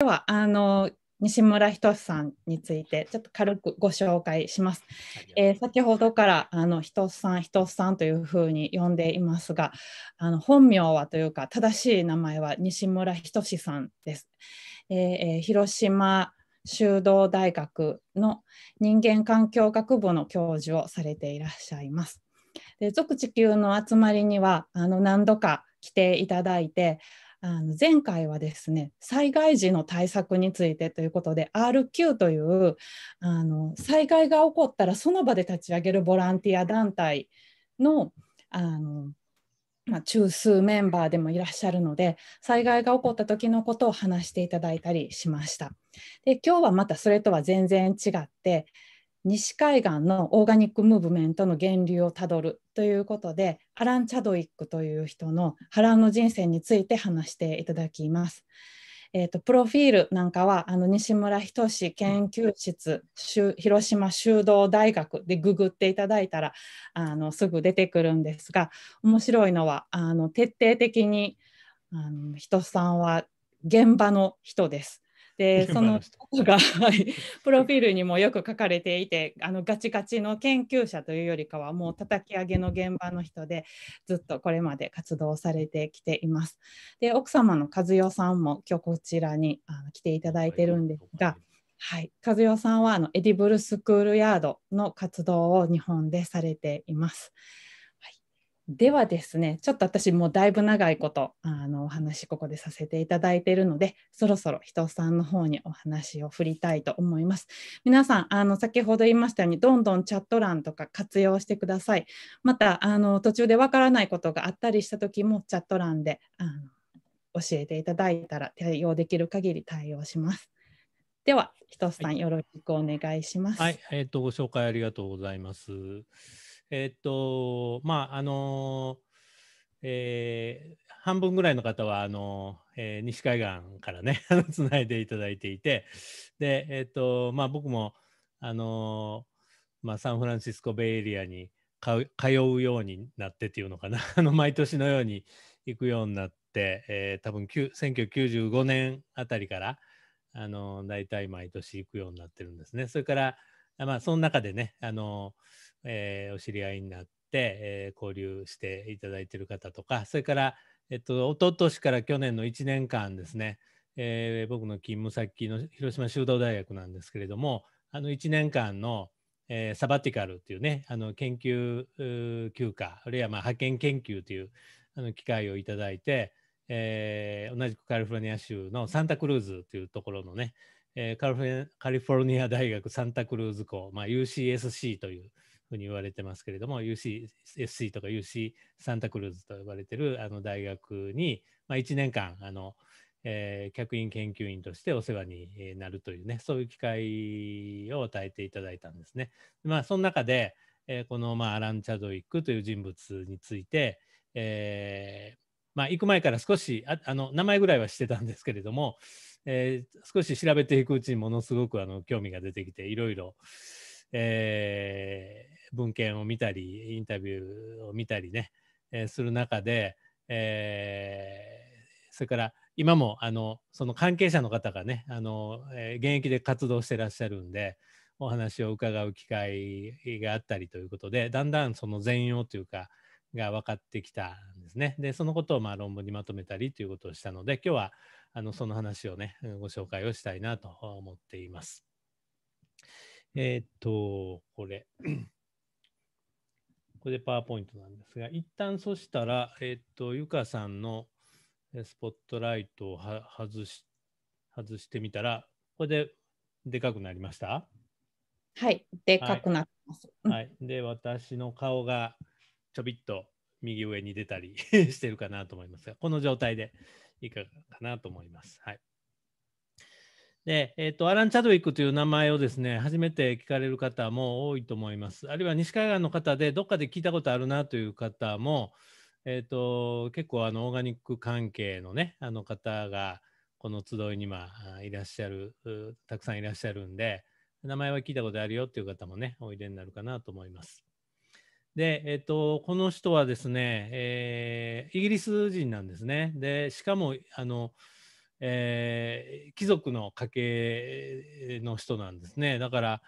ではあの西村仁さんについてちょっと軽くご紹介します。えー、先ほどから仁さん仁さんというふうに呼んでいますがあの本名はというか正しい名前は西村仁さんです。えー、えー、広島修道大学の人間環境学部の教授をされていらっしゃいます。で俗地球の集まりにはあの何度か来ていただいてあの前回はですね災害時の対策についてということで RQ というあの災害が起こったらその場で立ち上げるボランティア団体のあの、まあ、中枢メンバーでもいらっしゃるので災害が起こった時のことを話していただいたりしました。で今日はまたそれとは全然違って西海岸のオーガニックムーブメントの源流をたどるということでアラン・チャドウィックという人の波乱の人生について話していただきます。えーと、プロフィールなんかはあの西村仁研究室広島修道大学でググっていただいたらあのすぐ出てくるんですが面白いのはあの徹底的にあの人さんは現場の人です。でその人がプロフィールにもよく書かれていてあのガチガチの研究者というよりかはもう叩き上げの現場の人でずっとこれまで活動されてきています。で奥様の和代さんも今日こちらにあの来ていただいてるんですが。はい、和代さんはあのエディブルスクールヤードの活動を日本でされています。ではですね、ちょっと私もだいぶ長いことあのお話ここでさせていただいているので、そろそろ人さんの方にお話を振りたいと思います。皆さん、あの先ほど言いましたように、どんどんチャット欄とか活用してください。また、あの途中でわからないことがあったりした時も、チャット欄であの教えていただいたら、対応できる限り対応します。では、人さん、よろしくお願いします。はい、えっ、と、ご紹介ありがとうございます。えっと、まあ、あの、えー、半分ぐらいの方はあの、えー、西海岸からねつな いでいただいていてで、えとまあ、僕も、あのまあ、サンフランシスコベイエリアに通うようになってっていうのかな あの毎年のように行くようになって、えー、多分1995年あたりから、あの大体毎年行くようになってるんですね。それから、まあ、その中でね、あのえー、お知り合いになって、えー、交流していただいている方とかそれから、えっと一昨年から去年の1年間ですね、えー、僕の勤務先の広島修道大学なんですけれどもあの1年間の、えー、サバティカルっていうねあの研究休暇あるいはまあ派遣研究というあの機会をいただいて、えー、同じくカリフォルニア州のサンタクルーズというところのね、えカリフォルニア大学サンタクルーズ校、まあ、UCSC という、ふうに言われてますけれども UCSC とか UC サンタクルーズと呼ばれてるあの大学に、まあ、1年間あの、えー、客員研究員としてお世話になるというねそういう機会を与えていただいたんですね。まあ、その中で、えー、この、まあ、アラン・チャドイックという人物について、えーまあ、行く前から少しああの名前ぐらいはしてたんですけれども、えー、少し調べていくうちにものすごくあの興味が出てきていろいろ。えー、文献を見たりインタビューを見たりね、えー、する中で、えー、それから今もあのその関係者の方がねあの、え現役で活動してらっしゃるんでお話を伺う機会があったりということでだんだんその全容というかが分かってきたんですね。でそのことをまあ論文にまとめたりということをしたので今日はあのその話をねご紹介をしたいなと思っています。えー、っと、これ。これでパワーポイントなんですが、一旦そしたら、えー、っと、ゆかさんのスポットライトを外し外してみたら、これででかくなりましたはい、でかくなってます。はい、はい、で、私の顔がちょびっと右上に出たり してるかなと思いますが、この状態でいかがかなと思います。はい。で、えーと、アラン・チャドウィックという名前をですね初めて聞かれる方も多いと思います。あるいは西海岸の方でどっかで聞いたことあるなという方も、えーと、結構あのオーガニック関係の,、ね、あの方がこの集いにはいらっしゃるたくさんいらっしゃるんで名前は聞いたことあるよっていう方もねおいでになるかなと思います。で、えっと、とこの人はですね、えー、イギリス人なんですね。でしかもあのえー、貴族の家系の人なんですね。だから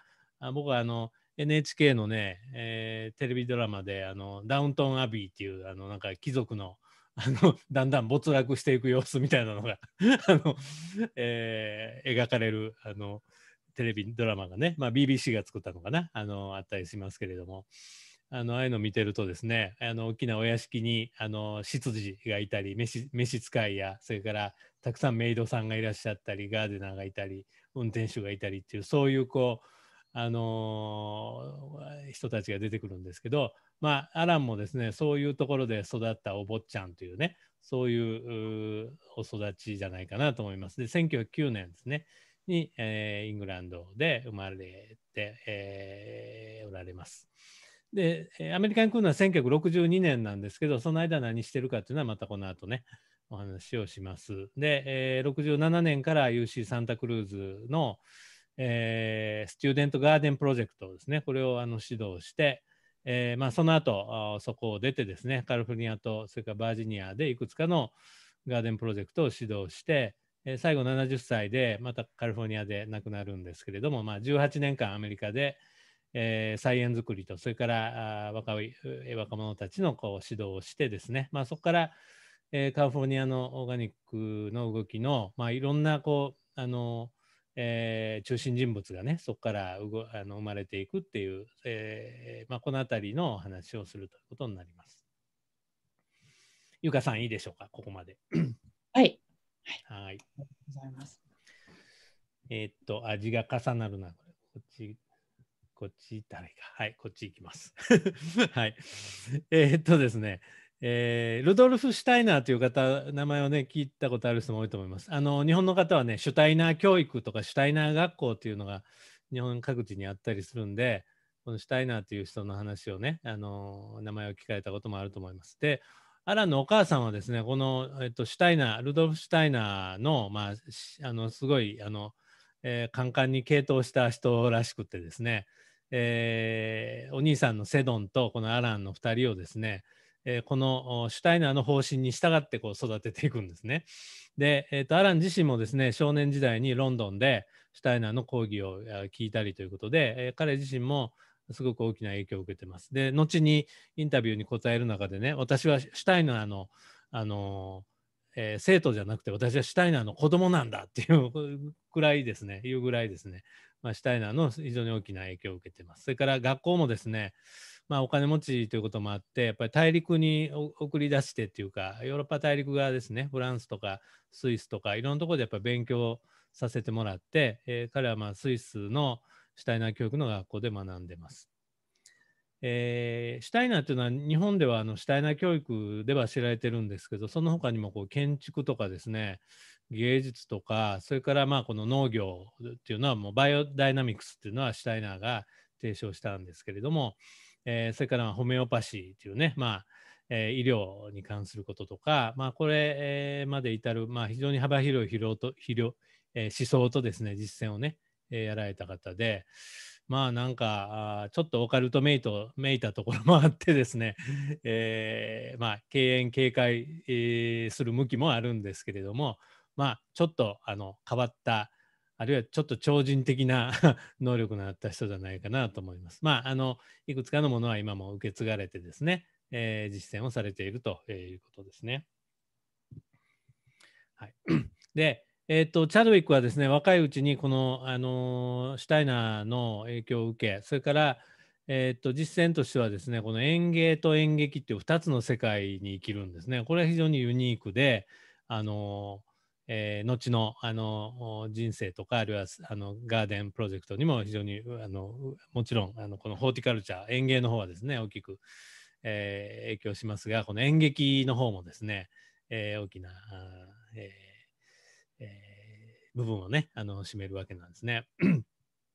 僕はあの NHK のね、えー、テレビドラマであのダウントン・アビーっていうあのなんか貴族のあの だんだん没落していく様子みたいなのが あの、えー、描かれるあのテレビドラマがね、まあ、BBC が作ったのかなあのあったりしますけれども。あのああいうの見てるとですねあの大きなお屋敷にあの執事がいたり召召使いやそれからたくさんメイドさんがいらっしゃったりガーデナーがいたり運転手がいたりっていうそういうこうあのー、人たちが出てくるんですけど、まあ、アランもですねそういうところで育ったお坊ちゃんというねそういうお育ちじゃないかなと思います。で1909年ですねに、えー、イングランドで生まれて、えー、おられます。でアメリカに来るのは1962年なんですけどその間何してるかっていうのはまたこの後ねお話をします。で、えー、67年から UC サンタクルーズの、えー、スチューデントガーデンプロジェクトですね、これをあの指導して、えーまあ、その後そこを出てですね、カリフォルニアとそれからバージニアでいくつかのガーデンプロジェクトを指導して、えー、最後70歳でまたカリフォルニアで亡くなるんですけれども、まあ、18年間アメリカで、えー、菜園作りとそれから若い若者たちのこう指導をしてですね、まあ、そこからえカリフォルニアのオーガニックの動きの、まあ、いろんなこうあの、えー、中心人物がねそこからあの生まれていくっていう、えー、まあ、この辺りの話をするということになります。ゆかさんいいでしょうかここまで。はい。はい。ありがとうございます。えー、っと味が重なるなこっちこっちこっち、誰か。はい、こっち行きます。はい。えー、っとですね、えー、ルドルフ・シュタイナーという方、名前をね、聞いたことある人も多いと思います。あの日本の方はね、シュタイナー教育とか、シュタイナー学校というのが日本各地にあったりするんで、このシュタイナーという人の話をね、あの名前を聞かれたこともあると思います。で、アランのお母さんはですね、この、えっと、シュタイナー、ルドルフ・シュタイナーの、まあ、あのすごいあの、えー、カンカンに傾倒した人らしくてですね、えー、お兄さんのセドンとこのアランの2人をですね、えこのシュタイナーの方針に従ってこう育てていくんですね。で、えーと、アラン自身もですね少年時代にロンドンでシュタイナーの講義を聞いたりということで、え彼自身もすごく大きな影響を受けてます。で後にインタビューに答える中でね私はシュタイナーの、あのえー、生徒じゃなくて私はシュタイナーの子供なんだっていう くらいですねいうぐらいですね、まあ、シュタイナーの非常に大きな影響を受けてます。それから学校もですねまあ、お金持ちということもあってやっぱり大陸に送り出してっていうかヨーロッパ大陸側ですねフランスとかスイスとかいろんなところでやっぱり勉強させてもらって、えー、彼はまあスイスのシュタイナー教育の学校で学んでます。えー、シュタイナーというのは日本ではあのシュタイナー教育では知られてるんですけどその他にもこう建築とかですね芸術とかそれからまあこの農業っていうのはもうバイオダイナミクスっていうのはシュタイナーが提唱したんですけれども、えー、それからホメオパシーというね、まあえー、医療に関することとか、まあ、これまで至る、まあ、非常に幅広い労と労、えー、思想とですね実践をね、えー、やられた方で。まあなんかちょっとオカルトめいとめいたところもあってですね、えー、まあ敬遠警戒、する向きもあるんですけれどもまあちょっとあの変わったあるいはちょっと超人的な 能力のあった人じゃないかなと思います。まあ、あの、いくつかのものは今も受け継がれてですね、えー、実践をされているということですね。はい、で、えーと、チャドウィックはですね若いうちにこの、あのシュタイナーの影響を受けそれから、えーと、と実践としてはですねこの園芸と演劇っていう2つの世界に生きるんですねこれは非常にユニークで、あのえー、後のあの人生とかあるいはあのガーデンプロジェクトにも非常にあのもちろんあのこのホーティカルチャー園芸の方はですね大きく、えー、影響しますがこの演劇の方もですね、えー、大きな、えー、部分をねあの占めるわけなんですね。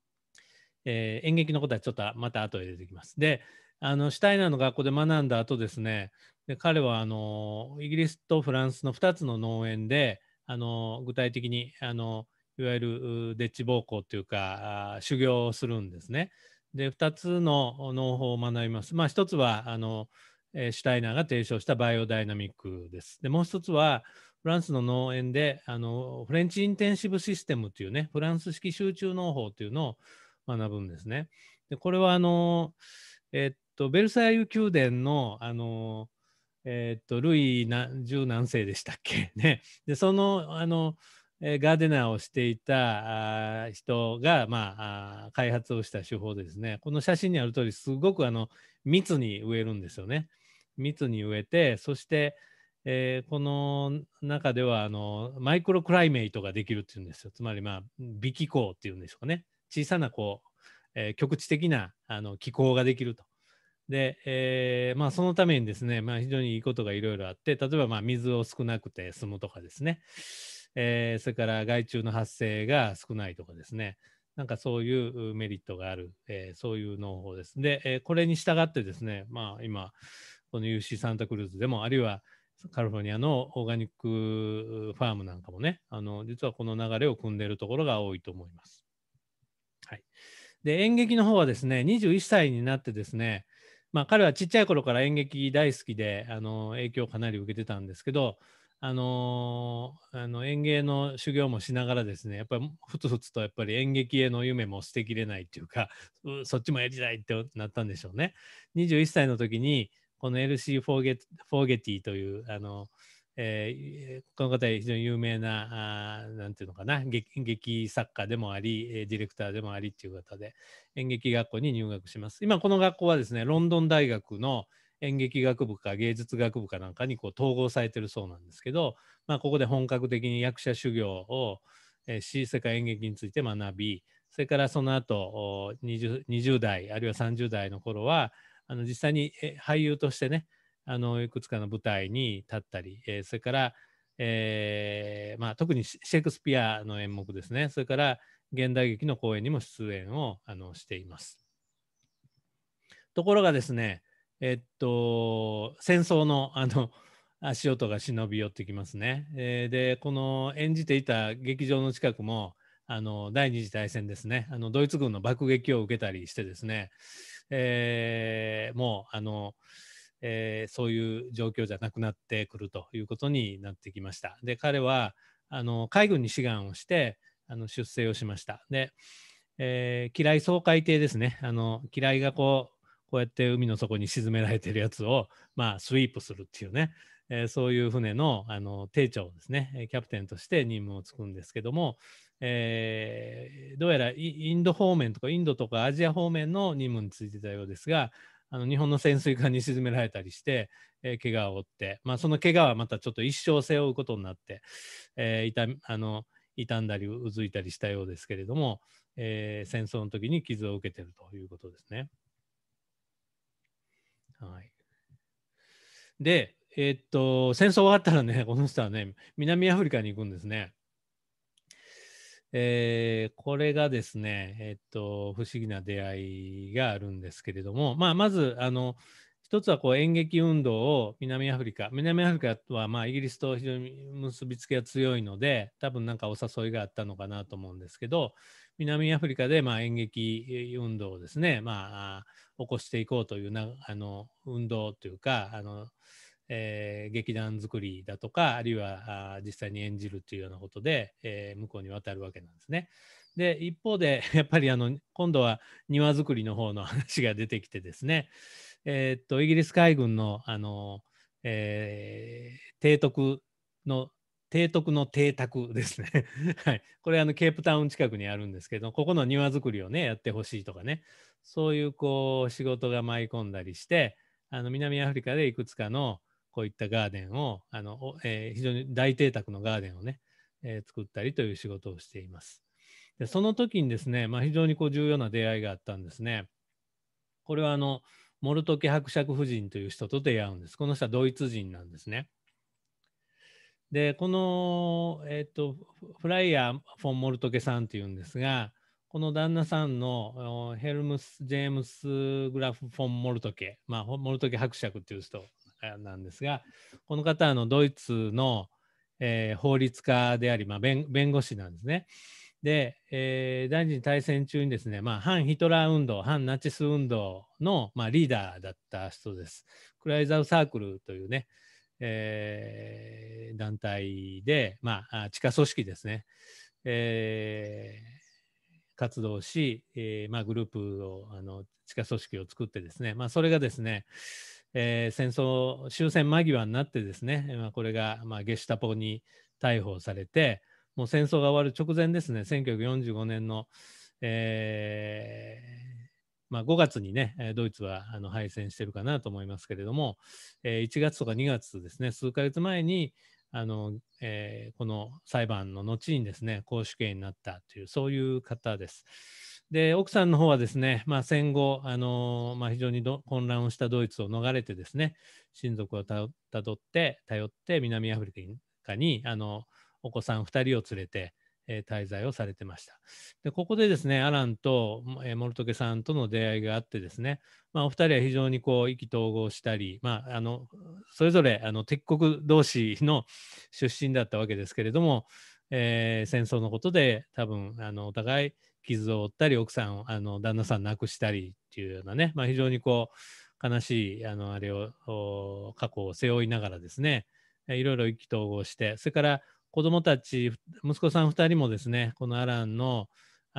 えー、演劇のことはちょっとまた後で出てきます。であのシュタイナーの学校で学んだ後ですねで彼はあのイギリスとフランスの2つの農園で、あの具体的にあのいわゆるデッチ暴行というか修行をするんですね。で2つの農法を学びます。まあ、1つはあのシュタイナーが提唱したバイオダイナミックです。でもう1つはフランスの農園であのフレンチインテンシブシステムというねフランス式集中農法というのを学ぶんですね。でこれはあの、えっと、ベルサイユ宮殿のあのえー、っと、ルイ十何世でしたっけ ね。で、その、あの、えガーデナーをしていた人が、まあ、開発をした手法でですね、この写真にある通り、すごくあの密に植えるんですよね。密に植えて、そして、えー、この中ではあのマイクロクライメイトができるっていうんですよ。つまり、まあ、微気候っていうんでしょうかね。小さなこう、えー、局地的なあの気候ができると。で、えーまあ、そのためにですね、まあ、非常にいいことがいろいろあって、例えばまあ水を少なくて済むとかですね、えー、それから害虫の発生が少ないとかですね、なんかそういうメリットがある、えー、そういう農法です。で、えー、これに従ってですね、まあ、今、この UC サンタクルーズでも、あるいはカリフォルニアのオーガニックファームなんかもね、あの実はこの流れを組んでいるところが多いと思います。はい、で演劇の方はですね、21歳になってですね、まあ、彼はちっちゃい頃から演劇大好きであの影響をかなり受けてたんですけど、あのあの演芸の修行もしながらですねやっぱりふつふつとやっぱり演劇への夢も捨てきれないっていうか そっちもやりたいってなったんでしょうね。21歳の時にこの LC フォーゲフォーゲティというあのえー、この方非常に有名なあなんていうのかな劇作家でもあり、えディレクターでもありっていう方で演劇学校に入学します今この学校はですねロンドン大学の演劇学部か芸術学部かなんかにこう統合されてるそうなんですけど、まあ、ここで本格的に役者修行をし世界演劇について学びそれからその後 20, 20代あるいは30代の頃はあの実際に俳優としてねあのいくつかの舞台に立ったり、えー、それから、えーまあ、特にシェイクスピアの演目ですねそれから現代劇の公演にも出演をあのしています。ところがですね、えっと、戦争のあの足音が忍び寄ってきますね。えー、でこの演じていた劇場の近くもあの第二次大戦ですねあのドイツ軍の爆撃を受けたりしてですね、えー、もうあの、えー、そういう状況じゃなくなってくるということになってきました。で彼はあの海軍に志願をしてあの出征をしました。で、えー、い掃海艇ですね。あの機雷がこうこうやって海の底に沈められてるやつを、まあ、スイープするっていうね、えー、そういう船のあの艇長ですねキャプテンとして任務をつくんですけども、えー、どうやらインド方面とかインドとかアジア方面の任務についてたようですがあの日本の潜水艦に沈められたりして、えー、怪我を負って、まあ、その怪我はまたちょっと一生背負うことになって、えー、痛あの傷んだりうずいたりしたようですけれども、えー、戦争の時に傷を受けてるということですね。はい、で、えー、っと戦争終わったらねこの人はね南アフリカに行くんですね。えー、これがですね、えっと、不思議な出会いがあるんですけれども、まあ、まず、あの、一つはこう演劇運動を南アフリカ、南アフリカはまあイギリスと非常に結びつきが強いので、多分なんかお誘いがあったのかなと思うんですけど、南アフリカでまあ演劇運動をですね、まあ、起こしていこうというなあの運動というか、あのえー、劇団作りだとかあるいは実際に演じるというようなことで、えー、向こうに渡るわけなんですね。で一方で やっぱりあの今度は庭作りの方の話が出てきてですね、えー、っとイギリス海軍のあの、えー、提督の提督の邸宅ですね。はい、これあのケープタウン近くにあるんですけどここの庭作りをねやってほしいとかねそういうこう仕事が舞い込んだりしてあの南アフリカでいくつかの、こういったガーデンをあの、えー、非常に大邸宅のガーデンをね、えー、作ったりという仕事をしています。でその時にですね、まあ、非常にこう重要な出会いがあったんですね。これはあのモルトケ伯爵夫人という人と出会うんです。この人はドイツ人なんですね。でこの、えっ、ー、とフライヤー・フォン・モルトケさんっていうんですがこの旦那さんのヘルムス・ジェームス・グラフ・フォン・モルトケ、まあ、モルトケ伯爵っていう人なんですがこの方あのドイツの、えー、法律家であり、まあ、弁護士なんですね。で、えー、第二次大戦中にですね、まあ、反ヒトラー運動反ナチス運動の、まあ、リーダーだった人です。クライザウサークルというね、えー、団体で、まあ、地下組織ですね、えー、活動し、えーまあ、グループをあの地下組織を作ってですね、まあ、それがですね、えー、戦争終戦間際になってですね、まあ、これが、まあ、ゲシュタポに逮捕されてもう戦争が終わる直前ですね1945年の、えーまあ、5月にねドイツはあの敗戦してるかなと思いますけれども、えー、1月とか2月ですね数ヶ月前にあの、えー、この裁判の後にですね公主刑になったというそういう方です。で奥さんの方はですね、まあ、戦後、あのー、まあ、非常に混乱をしたドイツを逃れてですね親族をたどって頼って南アフリカにあのお子さん2人を連れて、えー、滞在をされてましたでここでですねアランと、えー、モルトケさんとの出会いがあってですね、まあ、お二人は非常にこう意気投合したり、まあ、あのそれぞれあの敵国同士の出身だったわけですけれども、えー、戦争のことで多分あのお互い傷を負ったり奥さんあの旦那さん亡くしたりっていうようなね、まあ、非常にこう悲しいあのあれを過去を背負いながらですねいろいろ意気投合してそれから子どもたち息子さん2人もですねこのアランの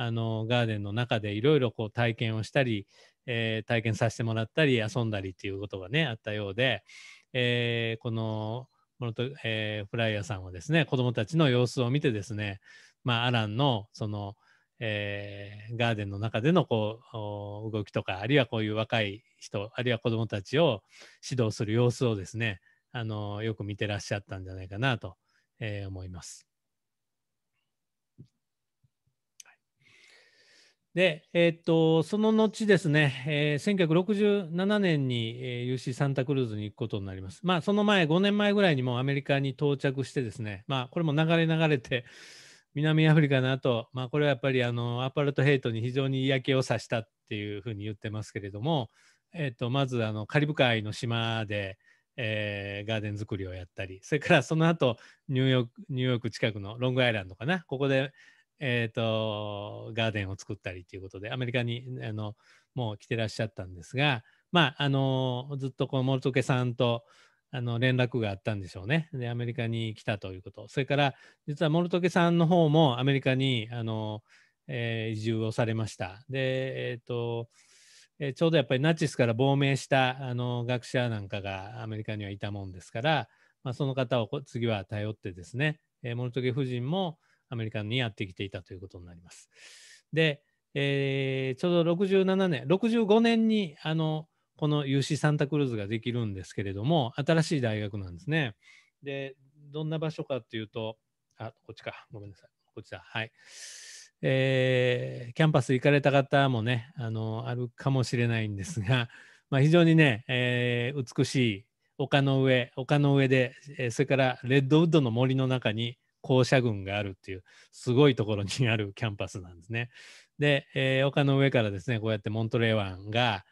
あのガーデンの中でいろいろ体験をしたり、えー、体験させてもらったり遊んだりっていうことがねあったようで、えー、このモノト、えー、フライヤーさんはですね子どもたちの様子を見てですね、まあ、アランのその、えー、ガーデンの中でのこう動きとかあるいはこういう若い人あるいは子どもたちを指導する様子をですねあのよく見てらっしゃったんじゃないかなと、えー、思います。で、えー、っとその後ですね、えー、1967年に、えー、UC サンタクルーズに行くことになります。まあ、その前、5年前ぐらいにもアメリカに到着してですね、まあ、これも流れ流れて、南アフリカの後、まあ、これはやっぱりあのアパルトヘイトに非常に嫌気をさしたっていうふうに言ってますけれども、えー、とまずあのカリブ海の島で、えー、ガーデン作りをやったりそれからその後ニューヨークニューヨーク近くのロングアイランドかなここで、えーと、とガーデンを作ったりということでアメリカにあのもう来てらっしゃったんですがまああのずっとこのモルトケさんとあの連絡があったんでしょうね。で、アメリカに来たということ。それから、実はモルトケさんの方もアメリカにあの、えー、移住をされました。で、えっ、ー、と、えー、ちょうどやっぱりナチスから亡命したあの学者なんかがアメリカにはいたもんですから、まあ、その方を次は頼ってですね、えー、モルトケ夫人もアメリカにやってきていたということになります。で、えー、ちょうど67年、65年にあのこの UC サンタクルーズができるんですけれども、新しい大学なんですね。で、どんな場所かっていうと、あ、こっちか。ごめんなさい。こっちだ。はい。えー、キャンパス行かれた方もね、あの、あるかもしれないんですが、まあ、非常にね、えー、美しい丘の上、丘の上で、えー、それからレッドウッドの森の中に校舎群があるっていう、すごいところにあるキャンパスなんですね。で、えー、丘の上からですね、こうやってモントレー湾が、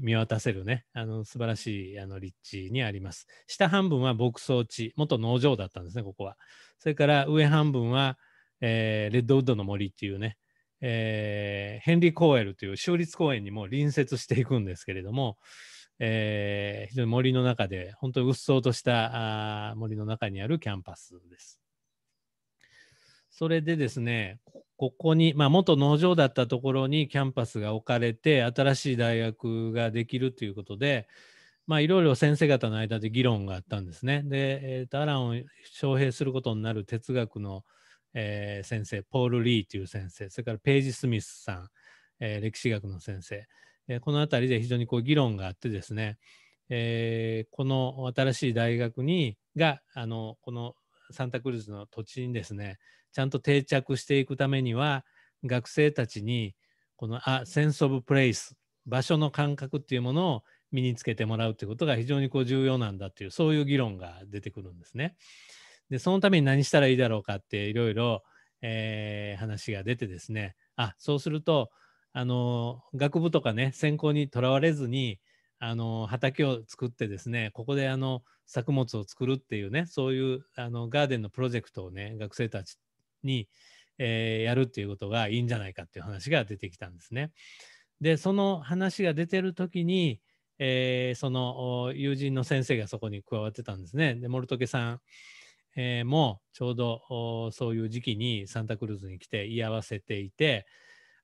見渡せるね、あの素晴らしいあの立地にあります。下半分は牧草地、元農場だったんですね、ここは。それから上半分は、えー、レッドウッドの森っていうね、えー、ヘンリー・コーエルという州立公園にも隣接していくんですけれども、えー、非常に森の中で、本当にうっそうとしたあ森の中にあるキャンパスです。それでですね、ここに、まあ、元農場だったところにキャンパスが置かれて、新しい大学ができるということで、まいろいろ先生方の間で議論があったんですね。で、えーと、アランを招聘することになる哲学の、えー、先生、ポール・リーという先生、それからページ・スミスさん、えー、歴史学の先生、えー、この辺りで非常にこう議論があってですね、えこの新しい大学にがあのこのサンタクルーズの土地にですね、ちゃんと定着していくためには学生たちにこのあセンス・オブ・プレイス場所の感覚っていうものを身につけてもらうということが非常にこう重要なんだっていうそういう議論が出てくるんですね。でそのために何したらいいだろうかっていろいろ話が出てですねあそうするとあの学部とかね専攻にとらわれずにあの畑を作ってですねここであの作物を作るっていうねそういうあのガーデンのプロジェクトをね学生たちに、えー、やるっていうことがいいんじゃないかっていう話が出てきたんですね。でその話が出てる時に、えー、その友人の先生がそこに加わってたんですね。でモルトケさん、えー、もちょうどそういう時期にサンタクルーズに来て居合わせていて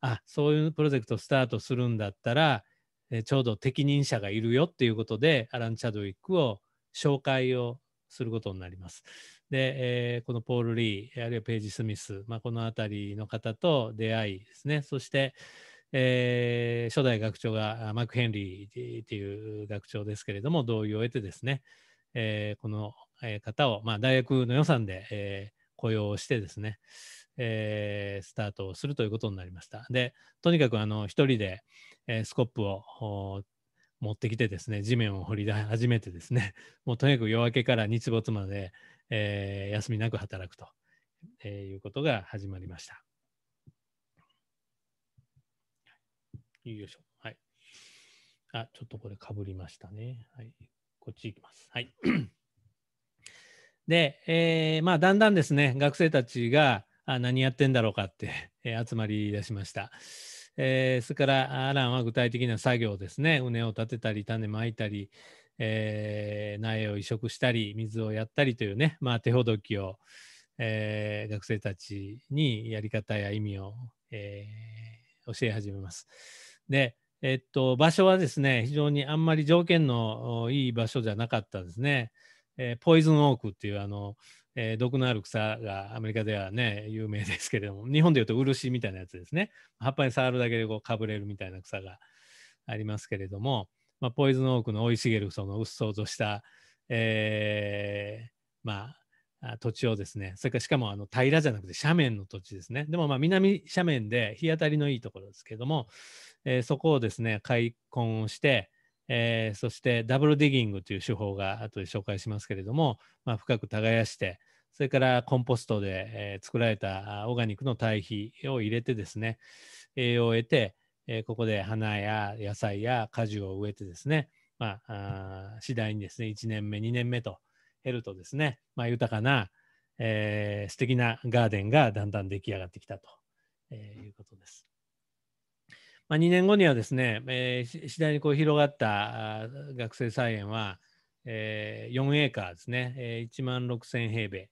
あそういうプロジェクトスタートするんだったら、えー、ちょうど適任者がいるよっていうことでアラン・チャドウィックを紹介をすることになります。で、えー、このポール・リー、あるいはページ・スミス、まあ、この辺りの方と出会いですね。そして、えー、初代学長がマク・ヘンリーっていう学長ですけれども、同意を得てですね、えー、この方を、まあ、大学の予算で、えー、雇用してですね、えー、スタートをするということになりました。で、とにかくあの一人で、えー、スコップを持ってきてですね、地面を掘り始めてですね、もうとにかく夜明けから日没まで、えー、休みなく働くと、えー、いうことが始まりました。よいしょ。はい。あ、ちょっとこれかぶりましたね。はい。こっち行きます。はい。で、えー、まあ、だんだんですね、学生たちが、あ何やってんだろうかって、えー、集まり出しました。えー、それからアランは具体的な作業ですね、畝を立てたり、種まいたり、えー、苗を移植したり水をやったりというね、まあ、手ほどきを、えー、学生たちにやり方や意味を、えー、教え始めます。で、えっと、場所はですね非常にあんまり条件のいい場所じゃなかったですね。えー、ポイズンオークっていうあの、えー、毒のある草がアメリカではね有名ですけれども日本でいうと漆みたいなやつですね葉っぱに触るだけでこうかぶれるみたいな草がありますけれども、まあ、ポイズンオークの生い茂るそのうっそうとした、えー、まあ、土地をですね、それからしかもあの平らじゃなくて斜面の土地ですね。でもまあ南斜面で日当たりのいいところですけども、えー、そこをですね、開墾をして、えー、そしてダブルディギングという手法が後で紹介しますけれども、まあ、深く耕して、それからコンポストで、え作られたオーガニックの堆肥を入れてですね、栄養を得て、えここで花や野菜や果樹を植えてですね、まあ、次第にですね、1年目、2年目と減るとですね、まあ、豊かな、えー、素敵なガーデンがだんだん出来上がってきたと、えー、いうことです。まあ、2年後にはですね、えー、次第にこう広がった学生菜園は、えー、4エーカーですね、えー、1万6000平米、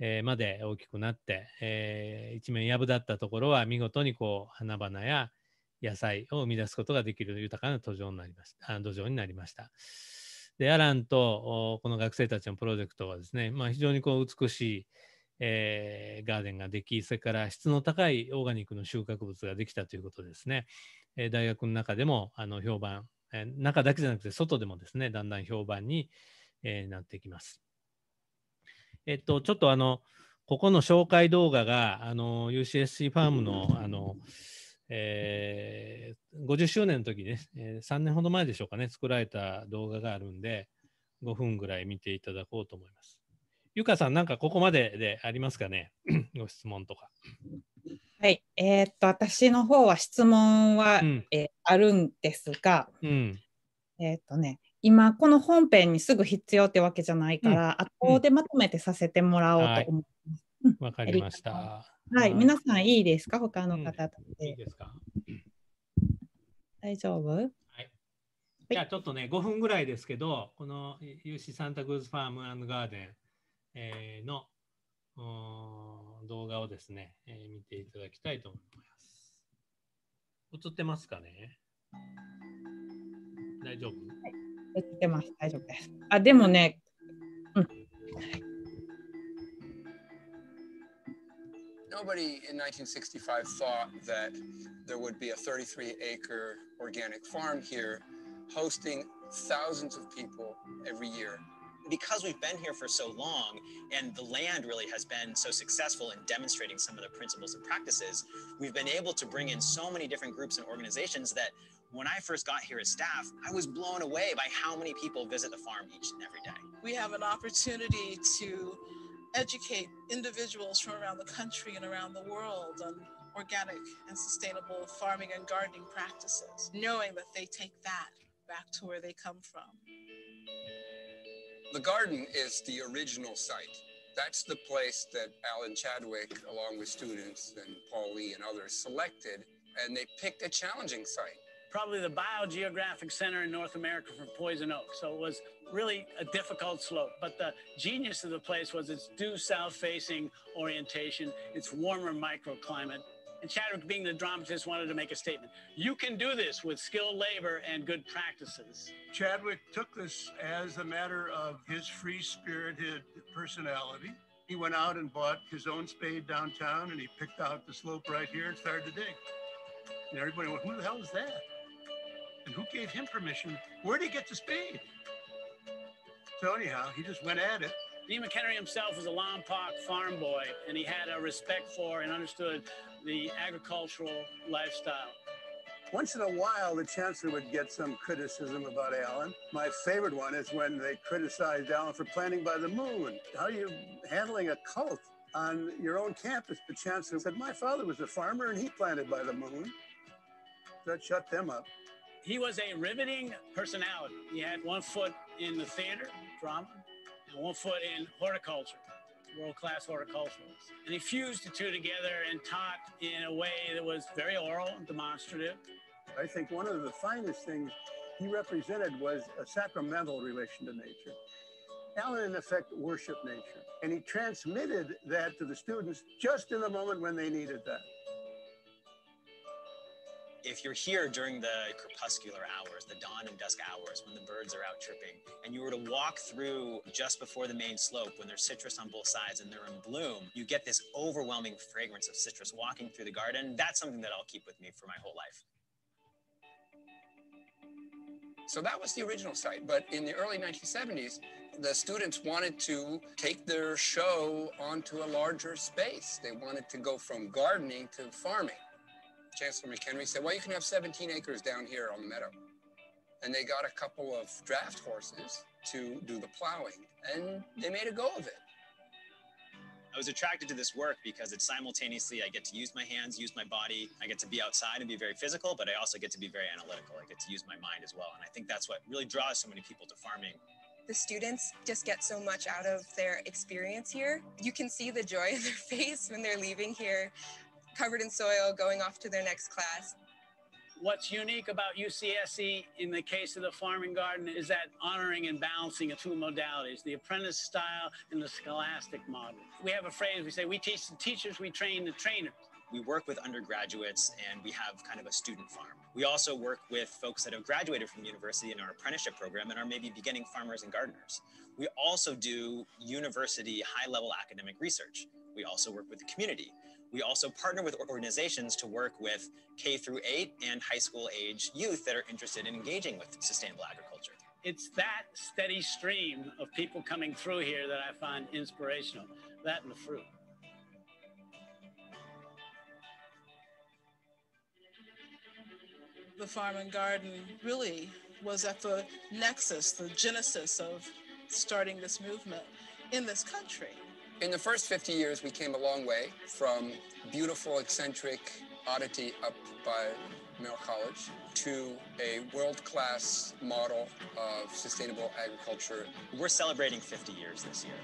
えー、まで大きくなって、えー、一面やぶだったところは見事にこう花々や野菜を生み出すことができる豊かな土壌になりました土壌になりました。でアランとこの学生たちのプロジェクトはですね、まあ、非常にこう美しい、えー、ガーデンができそれから質の高いオーガニックの収穫物ができたということですね、えー、大学の中でもあの評判、えー、中だけじゃなくて外でもですねだんだん評判に、えなってきます。えっと、ちょっとあの、ここの紹介動画が、あの、UCSC ファームの、あの、えー、50周年の時にね、えー、3年ほど前でしょうかね、作られた動画があるんで、5分ぐらい見ていただこうと思います。ゆかさん、なんかここまででありますかね、ご質問とか。はい、えー、っと、私の方は質問は、うん、えー、あるんですが、うん、えー、っとね、今、この本編にすぐ必要ってわけじゃないから、うん、後でまとめてさせてもらおうと思います。わ、うん、かりました。はい、皆さんいいですか他の方と、うん、いいですか大丈夫はい。じゃあちょっとね、5分ぐらいですけど、この UC サンタクーズファームガーデン、えー、の動画をですね、えー、見ていただきたいと思います。映ってますかね大丈夫、はい、映ってます。大丈夫です。あ、でもね、うん。Nobody in 1965 thought that there would be a 33 acre organic farm here hosting thousands of people every year. Because we've been here for so long and the land really has been so successful in demonstrating some of the principles and practices, we've been able to bring in so many different groups and organizations that when I first got here as staff, I was blown away by how many people visit the farm each and every day. We have an opportunity to educate individuals from around the country and around the world on organic and sustainable farming and gardening practices, knowing that they take that back to where they come from. The garden is the original site. That's the place that Alan Chadwick, along with students and Paul Lee and others, selected, and they picked a challenging site probably the biogeographic center in North America for poison oak. So it was really a difficult slope. But the genius of the place was its due south facing orientation, its warmer microclimate. And Chadwick, being the dramatist, wanted to make a statement. You can do this with skilled labor and good practices. Chadwick took this as a matter of his free spirited personality. He went out and bought his own spade downtown and he picked out the slope right here and started to dig. And everybody went, Who the hell is that? And who gave him permission? Where'd he get the spade? So anyhow, he just went at it. Dean McHenry himself was a Lompoc farm boy, and he had a respect for and understood the agricultural lifestyle. Once in a while, the chancellor would get some criticism about Allen. My favorite one is when they criticized Allen for planning by the moon. How are you handling a cult on your own campus? The chancellor said, My father was a farmer and he planted by the moon. That shut them up. He was a riveting personality. He had one foot in the theater, drama, and one foot in horticulture, world-class horticulturalist. And he fused the two together and taught in a way that was very oral and demonstrative. I think one of the finest things he represented was a sacramental relation to nature. Alan, in effect, worshiped nature, and he transmitted that to the students just in the moment when they needed that if you're here during the crepuscular hours, the dawn and dusk hours when the birds are out chirping, and you were to walk through just before the main slope when there's citrus on both sides and they're in bloom, you get this overwhelming fragrance of citrus walking through the garden. That's something that I'll keep with me for my whole life. So that was the original site. But in the early 1970s, the students wanted to take their show onto a larger space. They wanted to go from gardening to farming. Chancellor McHenry said, well, you can have 17 acres down here on the meadow. And they got a couple of draft horses to do the plowing, and they made a go of it. I was attracted to this work because it's simultaneously I get to use my hands, use my body, I get to be outside and be very physical, but I also get to be very analytical. I get to use my mind as well. And I think that's what really draws so many people to farming. The students just get so much out of their experience here. You can see the joy in their face when they're leaving here covered in soil going off to their next class. What's unique about UCSE in the case of the farming garden is that honoring and balancing of two modalities, the apprentice style and the scholastic model. We have a phrase we say, we teach the teachers, we train the trainers. We work with undergraduates and we have kind of a student farm. We also work with folks that have graduated from university in our apprenticeship program and are maybe beginning farmers and gardeners. We also do university high level academic research. We also work with the community. We also partner with organizations to work with K through 8 and high school age youth that are interested in engaging with sustainable agriculture. It's that steady stream of people coming through here that I find inspirational. That and the fruit. The farm and garden really was at the nexus, the genesis of starting this movement in this country. In the first 50 years, we came a long way from beautiful, eccentric oddity up by Mill College to a world class model of sustainable agriculture. We're celebrating 50 years this year.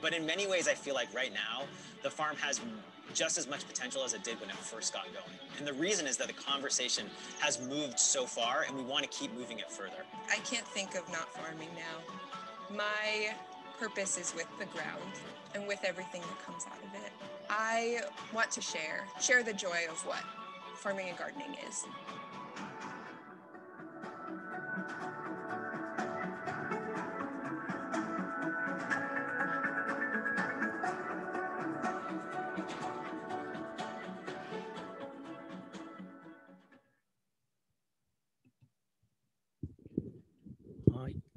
But in many ways, I feel like right now, the farm has just as much potential as it did when it first got going. And the reason is that the conversation has moved so far, and we want to keep moving it further. I can't think of not farming now. My purpose is with the ground and with everything that comes out of it. I want to share, share the joy of what farming and gardening is.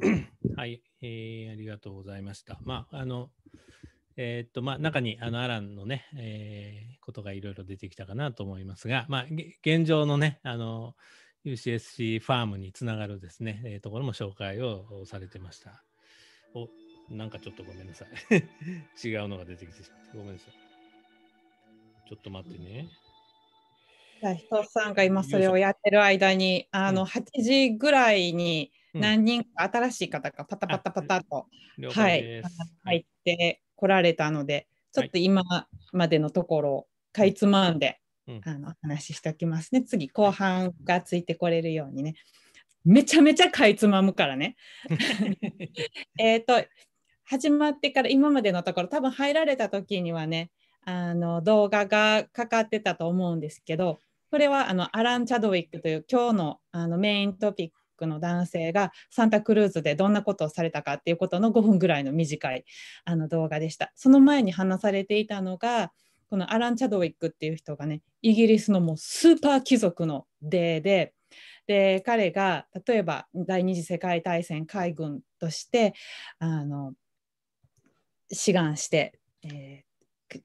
Hi. Hi. Uh... がとうございました。まあ、あの、えー、っと、まあ、中に、あの、アランのね、えー、ことがいろいろ出てきたかなと思いますが、まあ、現状のね、あの、UCSC ファームにつながるですね、えー、ところも紹介をされてました。お、なんかちょっとごめんなさい。違うのが出てきてしまって、ごめんなさい。ちょっと待ってね。じゃひとさんが今それをやってる間に、あの、8時ぐらいに、何人か新しい方がパタパタパタと、はい、入ってこられたので、ちょっと今までのところをかいつまんで、あの話しておきますね。次、後半がついてこれるようにね。めちゃめちゃかいつまむからね。えっと、始まってから今までのところ、多分入られた時にはね、あの動画がかかってたと思うんですけど、これはあのアラン・チャドウィックという今日のあのメイントピッククの男性がサンタクルーズでどんなことをされたかっていうことの5分ぐらいの短いあの動画でした。その前に話されていたのがこのアラン・チャドウィックっていう人がねイギリスのもうスーパー貴族のデーで。で彼が例えば第二次世界大戦海軍としてあの志願して、えー、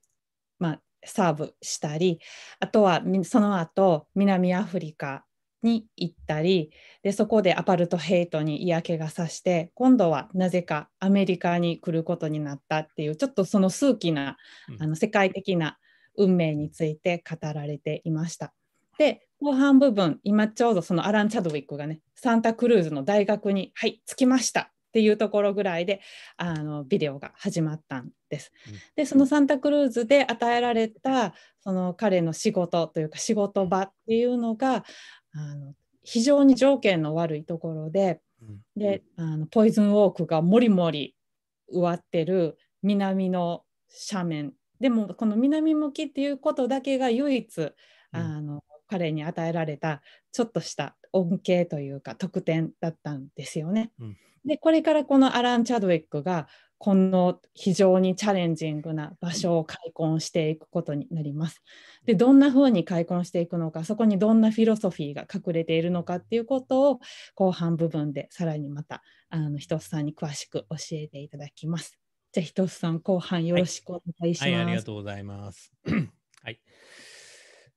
まあ、サーブしたりあとはその後南アフリカに行ったりでそこでアパルトヘイトに嫌気がさして今度はなぜかアメリカに来ることになったっていうちょっとその数奇なあの世界的な運命について語られていました。で後半部分今ちょうどそのアラン・チャドウィックがねサンタクルーズの大学に「はい着きました」っていうところぐらいであのビデオが始まったんです。でそのサンタクルーズで与えられたその彼の仕事というか仕事場っていうのがあの非常に条件の悪いところでうん、であのポイズンウォークがもりもり植わってる南の斜面でもこの南向きっていうことだけが唯一あの、うん、彼に与えられたちょっとした恩恵というか特典だったんですよね。うん、でこれからこのアラン・チャドウィックがこの非常にチャレンジングな場所を開墾していくことになります。でどんなふうに開墾していくのかそこにどんなフィロソフィーが隠れているのかっていうことを後半部分でさらにまたあのひとつさんに詳しく教えていただきます。じゃあひとつさん後半よろしくお願いします。はいはい、ありがとうございます。はい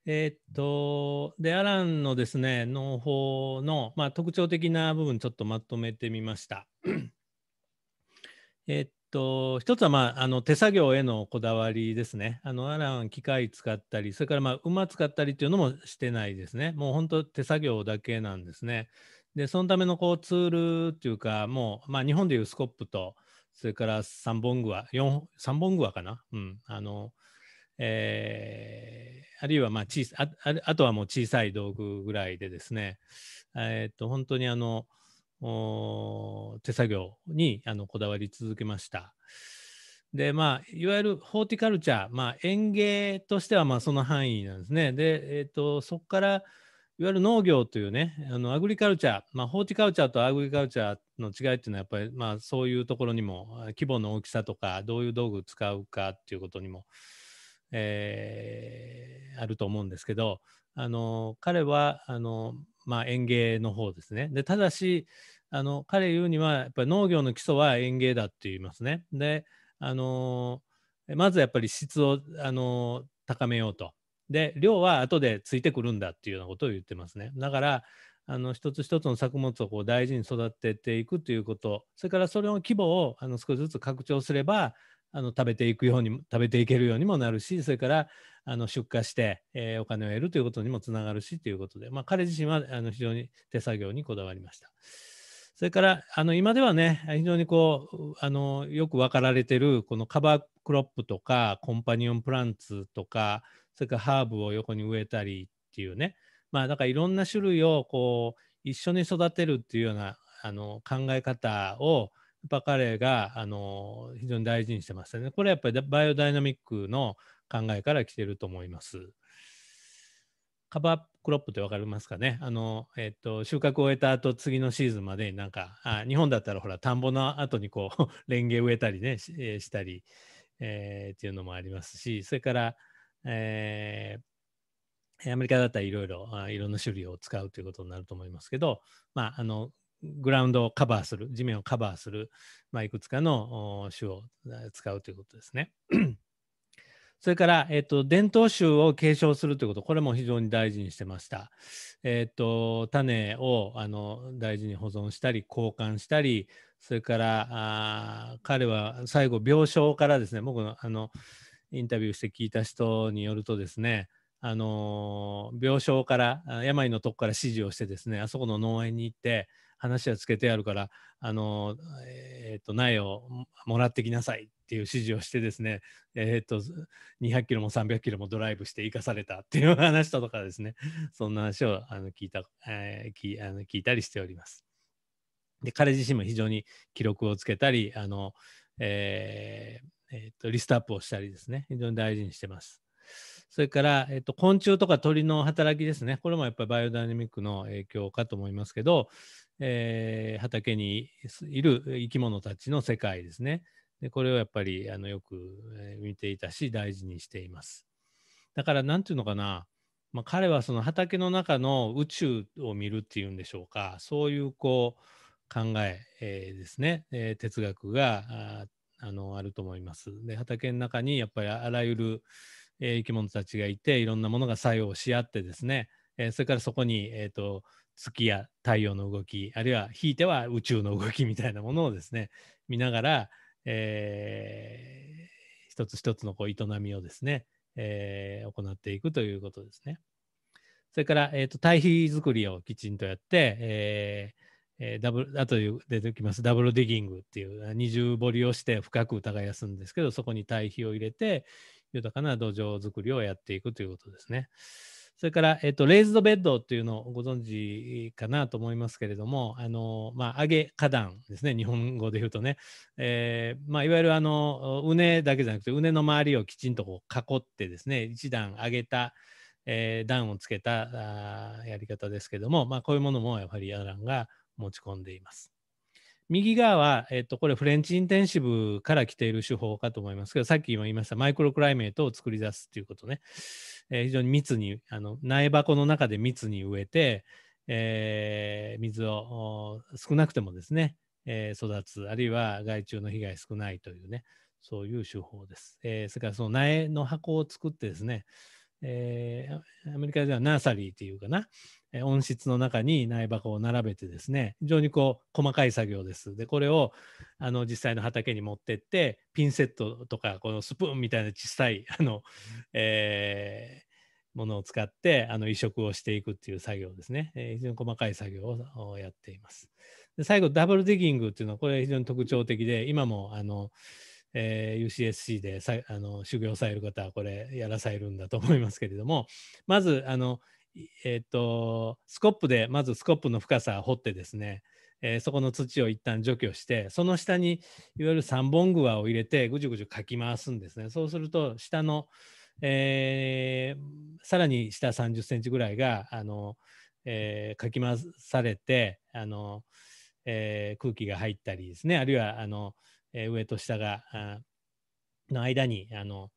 えー、っと、で、アランのですね、農法の、まあ、特徴的な部分、ちょっとまとめてみました。えっと、一つは、まあ、あの手作業へのこだわりですね。あのアラン、機械使ったり、それから、まあ、馬使ったりっていうのもしてないですね。もう本当手作業だけなんですね。で、そのためのこうツールっていうか、もう、まあ、日本でいうスコップと、それから三本グア、四本グアかな。うん。あの、えー、あるいはまあ小さああとはもう小さい道具ぐらいでですね、えー、っと本当にあの、手作業にあのこだわり続けました。でまあ、いわゆるホーティカルチャー、まあ、園芸としてはまあその範囲なんですね。で、えーと、そこからいわゆる農業というね、あのアグリカルチャー、まあ、ホーティカルチャーとアグリカルチャーの違いっていうのは、やっぱり、まあ、そういうところにも、規模の大きさとか、どういう道具使うかっていうことにも、えー、あると思うんですけど、あの彼はあの、まあ、園芸の方ですね。でただし、あの彼言うにはやっぱり農業の基礎は園芸だって言いますね。であのまずやっぱり質をあの高めようと。で量は後でついてくるんだっていうようなことを言ってますね。だからあの一つ一つの作物をこう大事に育てていくということそれからそれの規模をあの少しずつ拡張すればあの食べていくように食べていけるようにもなるしそれからあの出荷して、えー、お金を得るということにもつながるしということで、まあ、彼自身はあの非常に手作業にこだわりました。それから、あの、今ではね、非常にこう、あの、よく分かられてる、このカバークロップとか、コンパニオンプランツとか、それからハーブを横に植えたりっていうね、まあ、だからいろんな種類をこう、一緒に育てるっていうような、あの、考え方を、やっぱ彼が、あの、非常に大事にしてましたね。これやっぱりバイオダイナミックの考えから来てると思います。カバークロップって分かりますかねあの、えっと、収穫を終えた後次のシーズンまでなんかあ日本だったらほら田んぼの後にこう レンゲ植えたりねし,、えしたり、えー、っていうのもありますしそれから、えーアメリカだったらいろいろ、いろんな種類を使うということになると思いますけど、まあ、あの、グラウンドをカバーする、地面をカバーする、まあ、いくつかの種を使うということですね。それから、えっと、伝統種を継承するということ、これも非常に大事にしてました。えっと、種をあの大事に保存したり、交換したり、それからあ彼は最後、病床からですね、僕のあのインタビューして聞いた人によるとですね、あの病床から病のとこから指示をしてですねあそこの農園に行って話はつけてやるからあの、えーと、と苗をもらってきなさいていう指示をしてですね、えっ、と、200キロも300キロもドライブして生かされたっていう話とかですね、そんな話をあの聞いた、えー、あの聞いたりしております。で、彼自身も非常に記録をつけたり、あの、えーえーと、とリストアップをしたりですね、非常に大事にしてます。それから、えっ、と、昆虫とか鳥の働きですね、これもやっぱりバイオダイナミックの影響かと思いますけど、えー、畑にいる生き物たちの世界ですね。でこれをやっぱりあのよく見ていたし大事にしています。だから何て言うのかな、まあ、彼はその畑の中の宇宙を見るっていうんでしょうかそういうこう考ええー、ですね、えー、哲学がああのあると思います。で畑の中にやっぱりあらゆる、えー、生き物たちがいていろんなものが作用し合ってですね、えそれからそこに、えーと、と月や太陽の動きあるいはひいては宇宙の動きみたいなものをですね見ながら、えー、一つ一つのこう営みをですね、えー、行っていくということですね。それから、えーと、作りをきちんとやって、えー、ダブルあと出てきますダブルディギングっていう二重掘りをして深く耕すんですけどそこに堆肥を入れて豊かな土壌作りをやっていくということですね。それから、えっと、レイズドベッドっていうのをご存知かなと思いますけれども、あのまあ、上げ花壇ですね、日本語で言うとね、えー、まあ、いわゆるあのうねだけじゃなくて、うねの周りをきちんとこう囲ってですね、一段上げた、えー、段をつけたあやり方ですけども、まあ、こういうものもやはりアランが持ち込んでいます。右側は、えっと、これフレンチインテンシブから来ている手法かと思いますけど、さっきも言いましたマイクロクライメートを作り出すということね。えー、非常に密にあの苗箱の中で密に植えて、えー、水を少なくてもですね、えー、育つあるいは害虫の被害少ないというねそういう手法です。えそれからその苗の箱を作ってですね、えアメリカではナーサリーっていうかな、温室の中に苗箱を並べてですね非常にこう細かい作業です。でこれをあの実際の畑に持ってってピンセットとかこのスプーンみたいな小さい あの、えー、ものを使ってあの移植をしていくっていう作業ですね、えー、非常に細かい作業をやっています。で最後ダブルディギングっていうのはこれ非常に特徴的で今もあのえー、UCSC でさあの修行される方はこれやらされるんだと思いますけれどもまずあのえー、と、スコップで、まずスコップの深さを掘ってですね、えー、そこの土を一旦除去して、その下にいわゆる三本グワを入れて、ぐじゅぐじゅかき回すんですね。そうすると、下の、えー、さらに下30センチぐらいが、あの、えー、かき回されて、あの、え空気が入ったりですね、あるいは、あの、え上と下が、の間に、あの、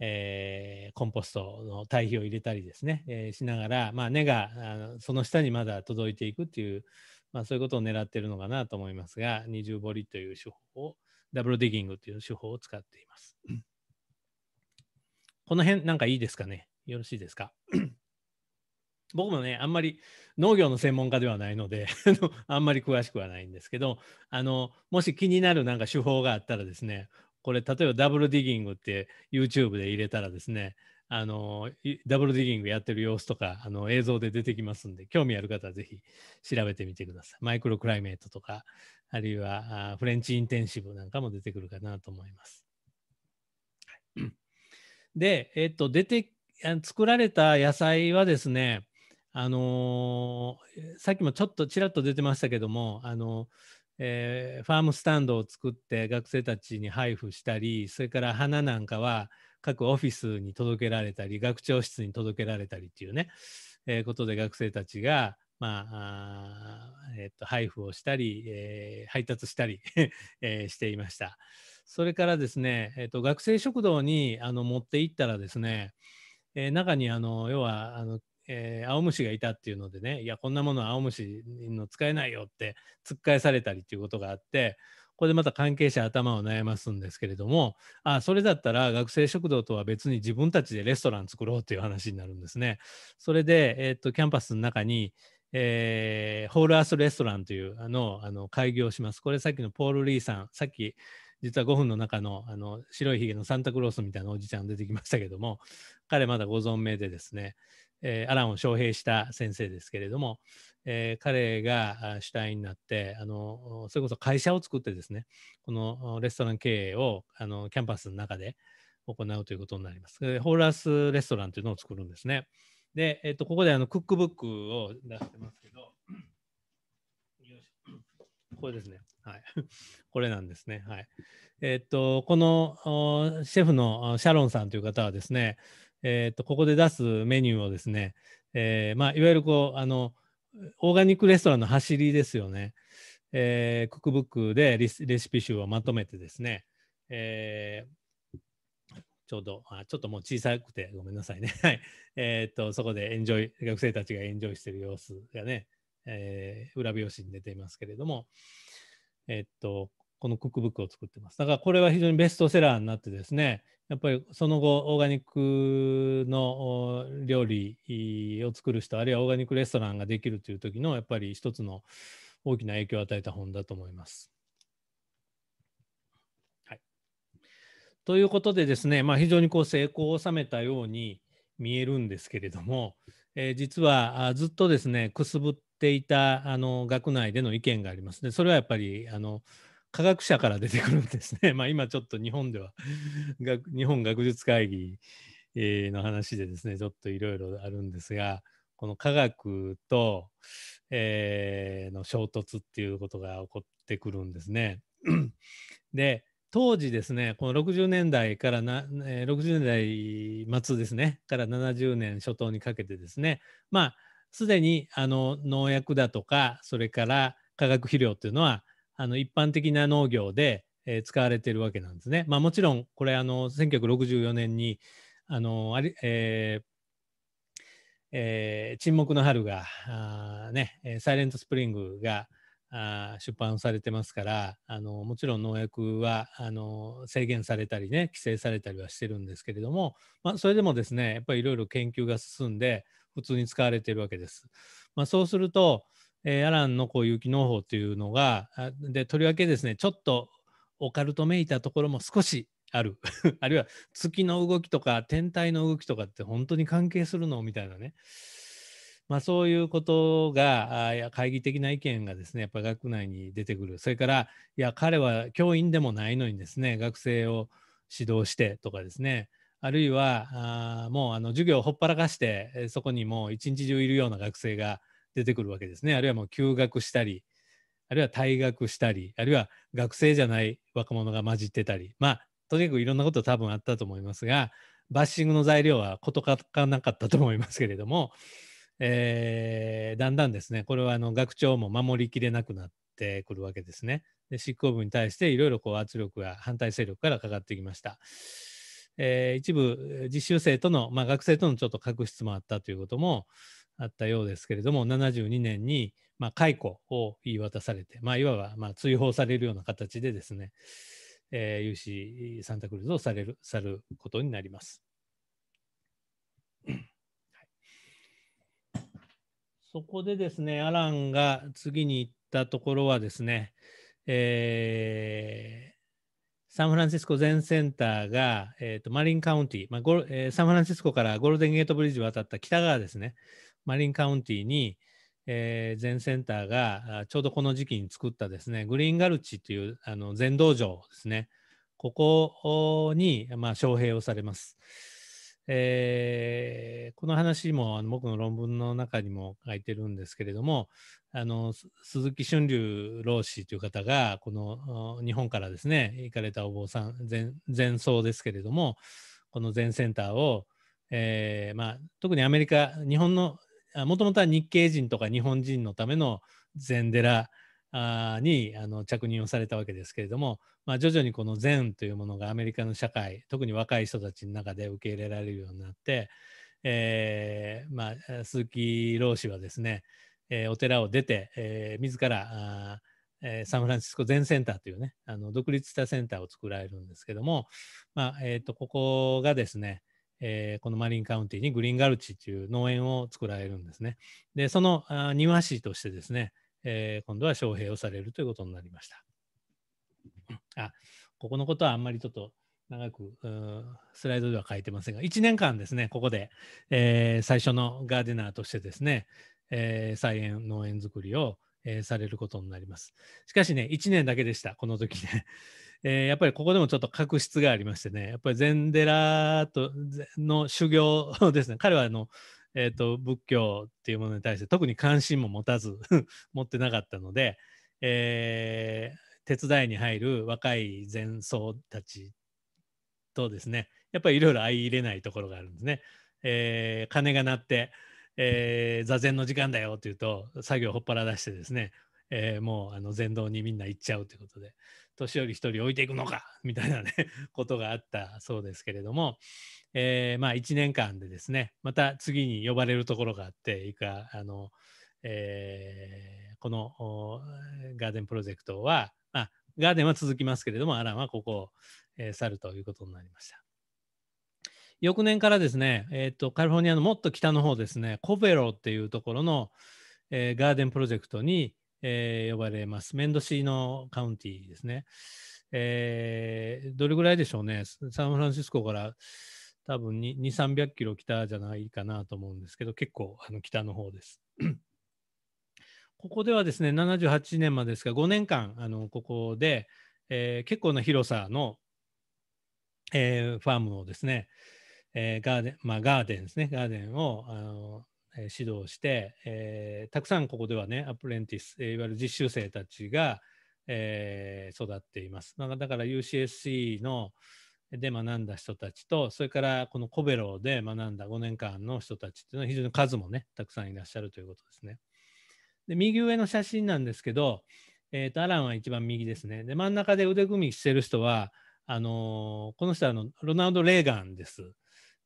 えー、コンポストの堆肥を入れたりですね、えー、しながら、まあ、根があのその下にまだ届いていくっていう、まあ、そういうことを狙ってるのかなと思いますが二重掘りという手法をダブルディギングという手法を使っています。この辺なんかいいですかねよろしいですか 僕もねあんまり農業の専門家ではないので あんまり詳しくはないんですけどあのもし気になるなんか手法があったらですねこれ例えばダブルディギングって YouTube で入れたらですねあのダブルディギングやってる様子とかあの映像で出てきますんで興味ある方はぜひ調べてみてくださいマイクロクライメートとかあるいはフレンチインテンシブなんかも出てくるかなと思います。で、えっと、出て作られた野菜はですねあのー、さっきもちょっとちらっと出てましたけども、あのえー、ファームスタンドを作って学生たちに配布したりそれから花なんかは各オフィスに届けられたり学長室に届けられたりっていうね、えー、ことで学生たちが、まあえーと、配布をしたり、えー、配達したり えー、していました。それからですね、えーと、学生食堂にあの持っていったらですね、え中にあの要はあのえー、青虫がいたっていうのでねいやこんなものは青虫の使えないよって突っ返されたりっていうことがあってここでまた関係者頭を悩ますんですけれどもあそれだったら学生食堂とは別に自分たちでレストラン作ろうという話になるんですね。それで、えー、っとキャンパスの中にえー、ホールアースレストランというあのあの開業します。これさっきのポール・リーさん、さっき実は5分の中のあの白いひげのサンタクロースみたいなおじちゃん出てきましたけども、彼まだご存命でですね、えー、アランを招聘した先生ですけれども、えー、彼が主体になってあのそれこそ会社を作ってですねこのレストラン経営をあのキャンパスの中で行うということになります。ホーラースレストランというのを作るんですね。で、えっと、ここであのクックブックを出してますけど、これですね。はい。これなんですね。はい。えっと、このシェフのシャロンさんという方はですね、えーと、ここで出すメニューをですね、えーまあ、いわゆるこうあのオーガニックレストランの走りですよね、えー、クックブックでレシピ集をまとめてですね、えー、ちょうどあちょっともう小さくてごめんなさいね、はいえと、そこでエンジョイ学生たちがエンジョイしている様子がね、えー、裏表紙に出ていますけれども、えっ、とこのクックブックを作ってます。だからこれは非常にベストセラーになってですね、やっぱりその後、オーガニックの料理を作る人、あるいはオーガニックレストランができるという時の、やっぱり一つの大きな影響を与えた本だと思います。はい、ということでですね、まあ、非常にこう成功を収めたように見えるんですけれども、えー、実はずっとですね、くすぶっていたあの学内での意見がありますね。それはやっぱりあの科学者から出てくるんですね。まあ、今ちょっと日本では日本学術会議の話でですねちょっといろいろあるんですがこの科学と、えー、の衝突っていうことが起こってくるんですね。で当時ですねこの60年代からな、え60年代末ですねから70年初頭にかけてですねまあすでにあの農薬だとかそれから化学肥料っていうのはあの一般的な農業で、えー、使われてるわけなんですね。まあ、もちろんこれあの1964年にあのあり、えーえー、沈黙の春があ、ね、サイレントスプリングがあ出版されてますからあのもちろん農薬はあの制限されたりね規制されたりはしてるんですけれども、まあ、それでもですねやっぱりいろいろ研究が進んで普通に使われてるわけです。まあ、そうするとえー、アランのこういう機能法というのが、で、とりわけですね、ちょっとオカルトめいたところも少しある。あるいは月の動きとか天体の動きとかって本当に関係するのみたいなね。まあ、そういうことが、あ会議的な意見がですね、やっぱ学内に出てくる。それから、いや、彼は教員でもないのにですね、学生を指導してとかですね、あるいは、あもうあの授業をほっぱらかして、そこにもう一日中いるような学生が出てくるわけですね。あるいはもう休学したり、あるいは退学したり、あるいは学生じゃない若者が混じってたり、まあ、とにかくいろんなこと多分あったと思いますが、バッシングの材料は事欠かなかったと思いますけれども、えー、だんだんですね、これはあの学長も守りきれなくなってくるわけですね。で執行部に対していろいろこう圧力が反対勢力からかかってきました。えー、一部実習生との、まあ、学生とのちょっと確執もあったということも、あったようですけれども、72年に、まあ、解雇を言い渡されて、まあ、いわば、まあ、追放されるような形でですね、えー、融資サンタクルーズをされる、さることになります。そこでですね、アランが次に行ったところはですね、えー、サンフランシスコ全センターが、えーと、マリンカウンティ、まあゴえー、サンフランシスコからゴールデンゲートブリッジを渡った北側ですね、マリンカウンティに、えー、全センターがちょうどこの時期に作ったですねグリーンガルチというあの全道場ですねここに、まあ、招聘をされます、えー、この話もあの僕の論文の中にも書いてるんですけれどもあの鈴木俊龍老師という方がこの日本からですね行かれたお坊さん前前奏ですけれどもこの全センターをえーまあ、特にアメリカ日本のもともとは日系人とか日本人のための禅寺にあの着任をされたわけですけれども、まあ、徐々にこの禅というものがアメリカの社会特に若い人たちの中で受け入れられるようになって、えーまあ、鈴木老師はですね、えー、お寺を出て、えー、自らえー、サンフランシスコ全センターというねあの独立したセンターを作られるんですけども、まあえーとここがですね、えー、このマリンカウンティにグリーンガルチという農園を作られるんですね。で、その庭師としてですね、えー、今度は招聘をされるということになりました。あ、ここのことはあんまりちょっと長くスライドでは書いてませんが、1年間ですね、ここで、えー、最初のガーデナーとしてですね、え菜園、農園作りを、えされることになります。しかしね、1年だけでした、この時ね。えー、やっぱりここでもちょっと確執がありましてね、やっぱり禅寺との修行 ですね、彼はあの、えーと、仏教っていうものに対して特に関心も持たず 持ってなかったので、えー、手伝いに入る若い禅僧たちとですねやっぱりいろいろ相入れないところがあるんですね。えー、鐘が鳴って、えー、座禅の時間だよっていうと作業をほっぱら出してですねえー、もうあの全道にみんな行っちゃうということで年寄り1人置いていくのか みたいなね ことがあったそうですけれども、えー、まあ1年間でですねまた次に呼ばれるところがあっていかあの、えー、このガーデンプロジェクトは、まあ、ガーデンは続きますけれどもアランはここを、え去るということになりました。翌年からですね、えーと、とカリフォルニアのもっと北の方ですねコベロっていうところの、えー、ガーデンプロジェクトに、えー、呼ばれます。メンドシーノカウンティですね。えー、どれぐらいでしょうね、サンフランシスコから多分2、300キロ北じゃないかなと思うんですけど、結構あの北の方です。ここではですね、78年までですが、5年間、あのここで、えー、結構な広さの、えー、ファームをですね、えー、ガーデン、まあ、ガーデンですね、ガーデンをあの指導して、えー、たくさんここではねアプレンティス、いわゆる実習生たちが、えー、育っています、まあ、だから UCSC ので学んだ人たちとそれからこのコベロで学んだ5年間の人たちっていうのは非常に数もねたくさんいらっしゃるということですね。で右上の写真なんですけど、えーとアランは一番右ですね。で真ん中で腕組みしてる人はあのー、この人はあのロナウド・レーガンです。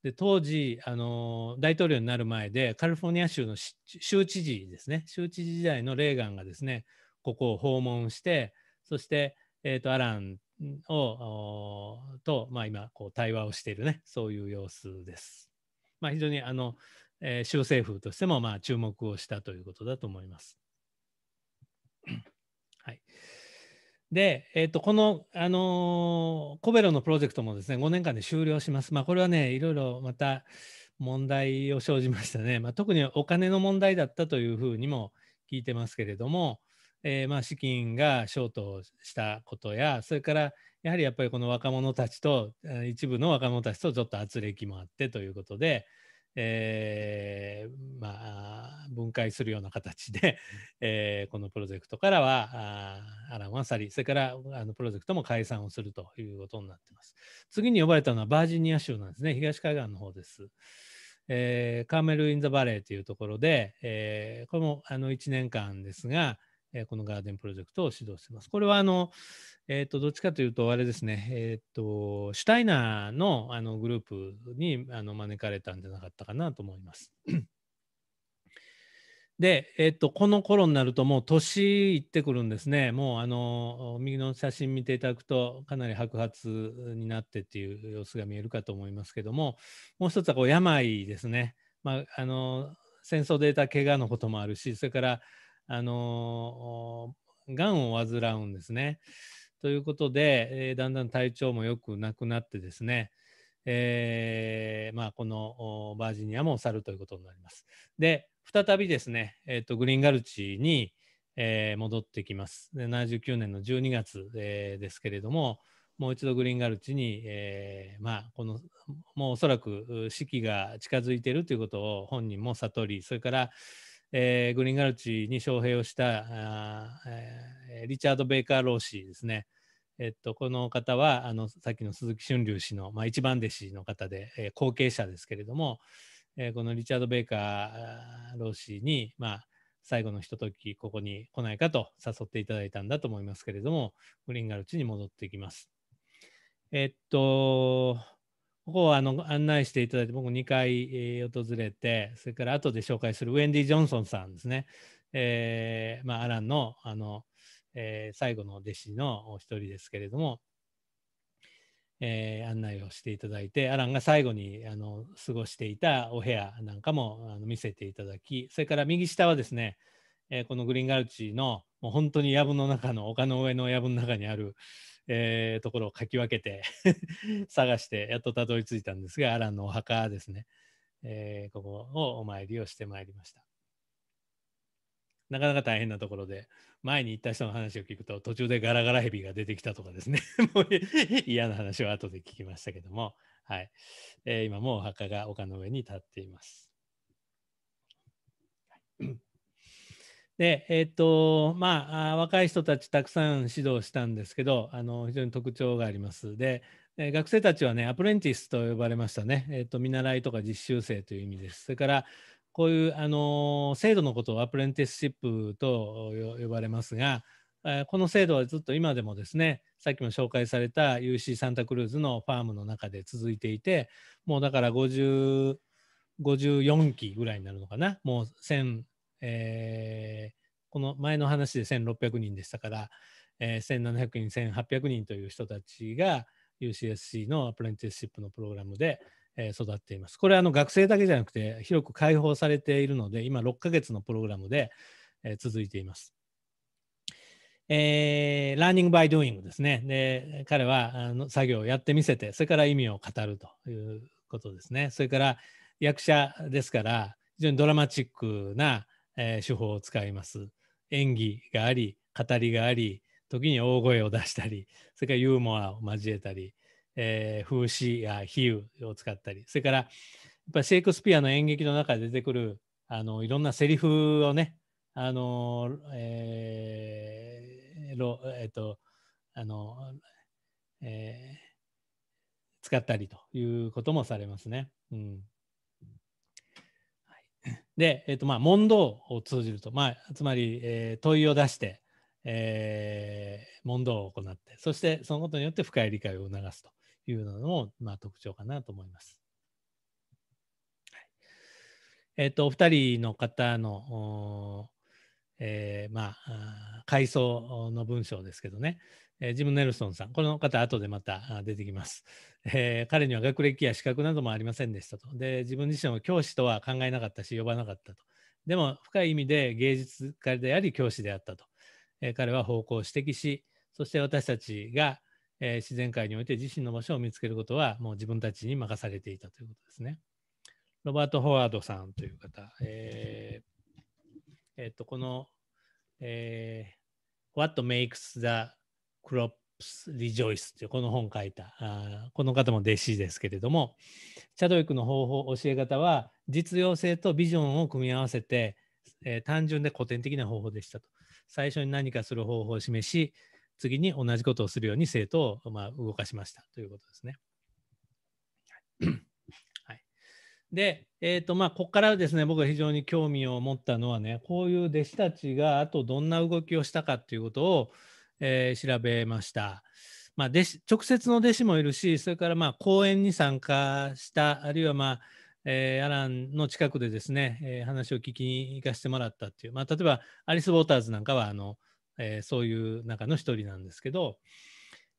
で当時あの大統領になる前でカリフォルニア州の州知事ですね州知事時代のレーガンがですねここを訪問してそして、えーと、アランをと、まあ、今こう対話をしているねそういう様子です。まあ、非常にあの、えー、州政府としてもまあ注目をしたということだと思います。はいで、えー、とこの、あのー、コベロのプロジェクトもですね5年間で終了します。まあ、これはねいろいろまた問題を生じましたね、まあ、特にお金の問題だったというふうにも聞いてますけれども、えー、まあ資金がショートしたことやそれからやはりやっぱりこの若者たちと一部の若者たちとちょっと圧力もあってということで、えー、まあ、分解するような形で、えー、このプロジェクトからはアランは去りそれからあのプロジェクトも解散をするということになっています次に呼ばれたのはバージニア州なんですね東海岸の方です、えー、カーメル・イン・ザ・バレーというところで、えこれもあの1年間ですが、このガーデンプロジェクトを指導していますこれはあのえっ、ー、と、どっちかというと、あれですね、えっ、ー、と、シュタイナーのあのグループにあの招かれたんじゃなかったかなと思います。で、えっ、ー、と、この頃になるともう年いってくるんですね。もうあの、右の写真見ていただくと、かなり白髪になってっていう様子が見えるかと思いますけども、もう一つはこう病ですね。まあ、あの、戦争で得た怪我のこともあるし、それから、あの、がんを患うんですね。ということで、えー、だんだん体調も良くなくなってですね、えーまあ、このバージニアも去るということになります。で、再びですね、えーとグリーンガルチに、えー、戻ってきます。で79年の12月、えー、ですけれども、もう一度グリーンガルチに、えーまあ、このもうおそらく四季が近づいているということを本人も悟り、それから、えー、グリーンガルチに招聘をしたあ、えー、リチャード・ベイカー・ローーですね。えっと、この方はあのさっきの鈴木俊龍氏の、まあ、一番弟子の方で、えー、後継者ですけれども、えー、このリチャード・ベイカー・ローーに、まあ、最後のひとときここに来ないかと誘っていただいたんだと思いますけれどもグリーンガルチに戻っていきます。えっとここをあの案内していただいて、僕2回、えー、訪れて、それから後で紹介するウェンディ・ジョンソンさんですね。えーまあ、アランのあの、えー、最後の弟子の一人ですけれども、えー、案内をしていただいて、アランが最後にあの過ごしていたお部屋なんかもあの見せていただき、それから右下はですね、えー、このグリーンガルチのもう本当に藪の中の丘の上の藪の中にある、えー、ところをかき分けて 探してやっとたどり着いたんですがアランのお墓ですね、えー、ここをお参りをしてまいりましたなかなか大変なところで前に行った人の話を聞くと途中でガラガラヘビが出てきたとかですね もう嫌な話は後で聞きましたけども、はいえー、今もお墓が丘の上に立っています。で、えっ、ー、と、まあ、若い人たちたくさん指導したんですけど、あの非常に特徴があります。で、学生たちはね、アプレンティスと呼ばれましたね。えっ、ー、と、見習いとか実習生という意味です。それから、こういう、あの、制度のことをアプレンティスシップと呼ばれますが、この制度はずっと今でもですね、さっきも紹介された UC サンタクルーズのファームの中で続いていて、もうだから50、54期ぐらいになるのかな、もう1000えー、この前の話で1600人でしたから、えー、1700人、1800人という人たちが UCSC のアプレンティスシップのプログラムで、えー、育っています。これあの学生だけじゃなくて広く開放されているので、今6ヶ月のプログラムで、えー、続いています。えラーニングバイドゥイングですね。で彼はあの作業をやってみせて、それから意味を語るということですね。それから役者ですから、非常にドラマチックな、えー、手法を使います。演技があり、語りがあり、時に大声を出したり、それからユーモアを交えたり、えー、風刺や比喩を使ったり、それからやっぱシェイクスピアの演劇の中で出てくるあのいろんなセリフをね、あのえーろえっ、とあのえー、使ったりということもされますね。うんで、えーとまあ、問答を通じると、まあ、つまり、えー、問いを出して、えー、問答を行って、そしてそのことによって深い理解を促すというのも、まあ、特徴かなと思います。えっ、ー、と、お二人の方の、えー、まあ、回想の文章ですけどね、えジム・ネルソンさん、この方、後でまた出てきます。えー、彼には学歴や資格などもありませんでしたと。で、自分自身を教師とは考えなかったし、呼ばなかったと。でも、深い意味で芸術家であり、教師であったと。えー、彼は方向を指摘し、そして私たちが、えー、自然界において自身の場所を見つけることは、もう自分たちに任されていたということですね。ロバート・ホワードさんという方、えーえー、っとこの、えー、What makes the crop リジョイスというこの本を書いたあこの方も弟子ですけれどもチャドウィックの方法教え方は実用性とビジョンを組み合わせて、えー、単純で古典的な方法でしたと最初に何かする方法を示し次に同じことをするように生徒を、まあ、動かしましたということですね。はい、で、えーとまあ、ここからですね僕が非常に興味を持ったのはねこういう弟子たちがあとどんな動きをしたかということをえー、調べました。まあ、弟子直接の弟子もいるしそれからまあ講演に参加したあるいはまあえー、アランの近くでですね、えー、話を聞きに行かせてもらったっていう、まあ、例えばアリス・ウォーターズなんかはあの、えー、そういう中の一人なんですけど、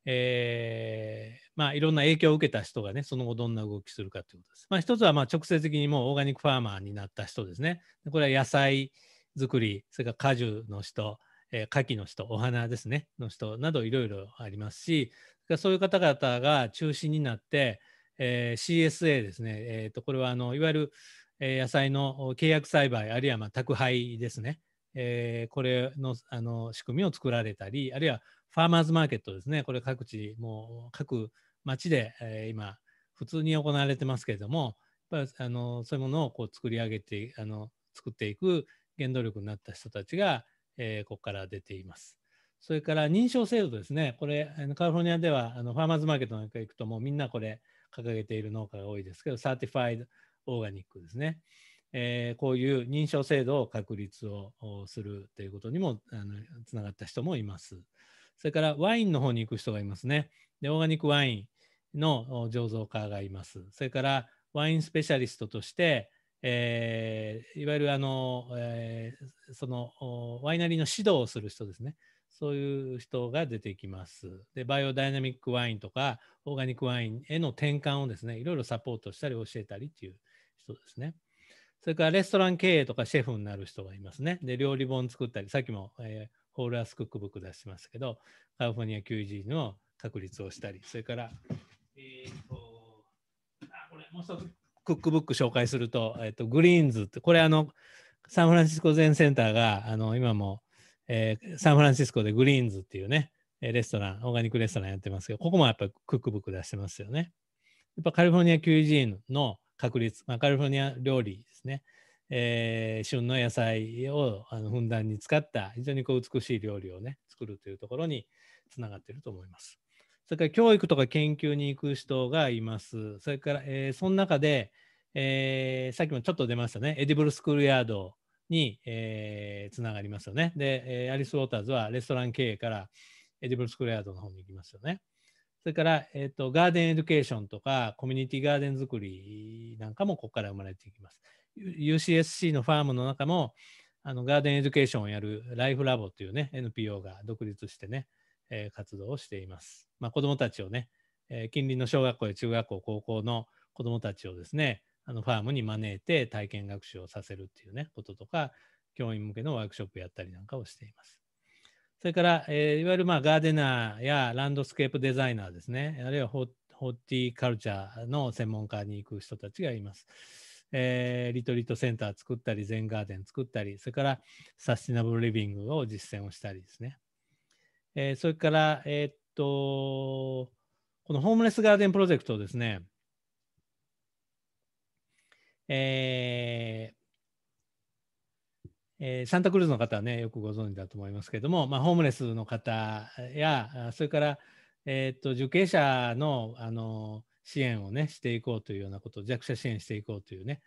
えー、まあいろんな影響を受けた人がねその後どんな動きするかということです。まあ、一つはまあ直接的にもうオーガニックファーマーになった人ですね。これは野菜作りそれから果樹の人えー、牡蠣の人、お花ですね、の人などいろいろありますし、そういう方々が中心になって、えー、CSA ですね、えー、とこれはあのいわゆる、え野菜の契約栽培、あるいはまあ宅配ですね、えー、これのあの仕組みを作られたり、あるいはファーマーズマーケットですね、これ各地、もう各町で、えー、今、普通に行われてますけれども、やっぱりあのそういうものをこう作り上げてあの、作っていく原動力になった人たちが、えー、ここから出ています。それから認証制度ですね、これ、カリフォルニアではあのファーマーズマーケットなんか行くと、もうみんなこれ、掲げている農家が多いですけど、サーティファイドオーガニックですね。えー、こういう認証制度を確立をするということにもあのつながった人もいます。それからワインの方に行く人がいますね。で、オーガニックワインの醸造家がいます。それからワインスペシャリストとして、えー、いわゆるあの、えー、そのワイナリーの指導をする人ですね。そういう人が出てきます。で、バイオダイナミックワインとか、オーガニックワインへの転換をですね、いろいろサポートしたり教えたりっていう人ですね。それからレストラン経営とかシェフになる人がいますね。で、料理本作ったり、さっきも、えー、ホールアスクックブック出しましたけど、カリフォルニア QG の確立をしたり、それから、えー、っと、あ、これ、もう一つクックブック紹介すると、えっと、グリーンズって、これあの、サンフランシスコ全センターが、あの、今も、えー、サンフランシスコでグリーンズっていうね、レストラン、オーガニックレストランやってますけど、ここもやっぱりクックブック出してますよね。やっぱカリフォルニア・キュイジーンの確率、まあ、カリフォルニア料理ですね、えー、旬の野菜をあのふんだんに使った非常にこう美しい料理をね、作るというところにつながっていると思います。それから教育とか研究に行く人がいます。それから、えー、その中で、えー、さっきもちょっと出ましたね、エディブルスクールヤードに、えー、つながりますよね。で、えアリス・ウォーターズはレストラン経営からエディブルスクールヤードの方に行きますよね。それから、えーとガーデンエデュケーションとかコミュニティガーデン作りなんかもここから生まれていきます。UCSC のファームの中もあのガーデンエデュケーションをやるライフラボというね NPO が独立してね、え活動をしています。まあ、子どもたちをね、え近隣の小学校や中学校、高校の子どもたちをですね、あのファームに招いて体験学習をさせるっていうね、こととか、教員向けのワークショップやったりなんかをしています。それから、えー、いわゆるまあガーデナーやランドスケープデザイナーですね、あるいはホホーティーカルチャーの専門家に行く人たちがいます。えー、リトリートセンター作ったり、全ガーデン作ったり、それからサスティナブルリビングを実践をしたりですね。えー、それから、えー、っと、このホームレスガーデンプロジェクトですね、えーえー、サンタクルーズの方はね、よくご存知だと思いますけれども、まあ、ホームレスの方や、それから、えー、っと受刑者のあの支援をね、していこうというようなこと、弱者支援していこうというね、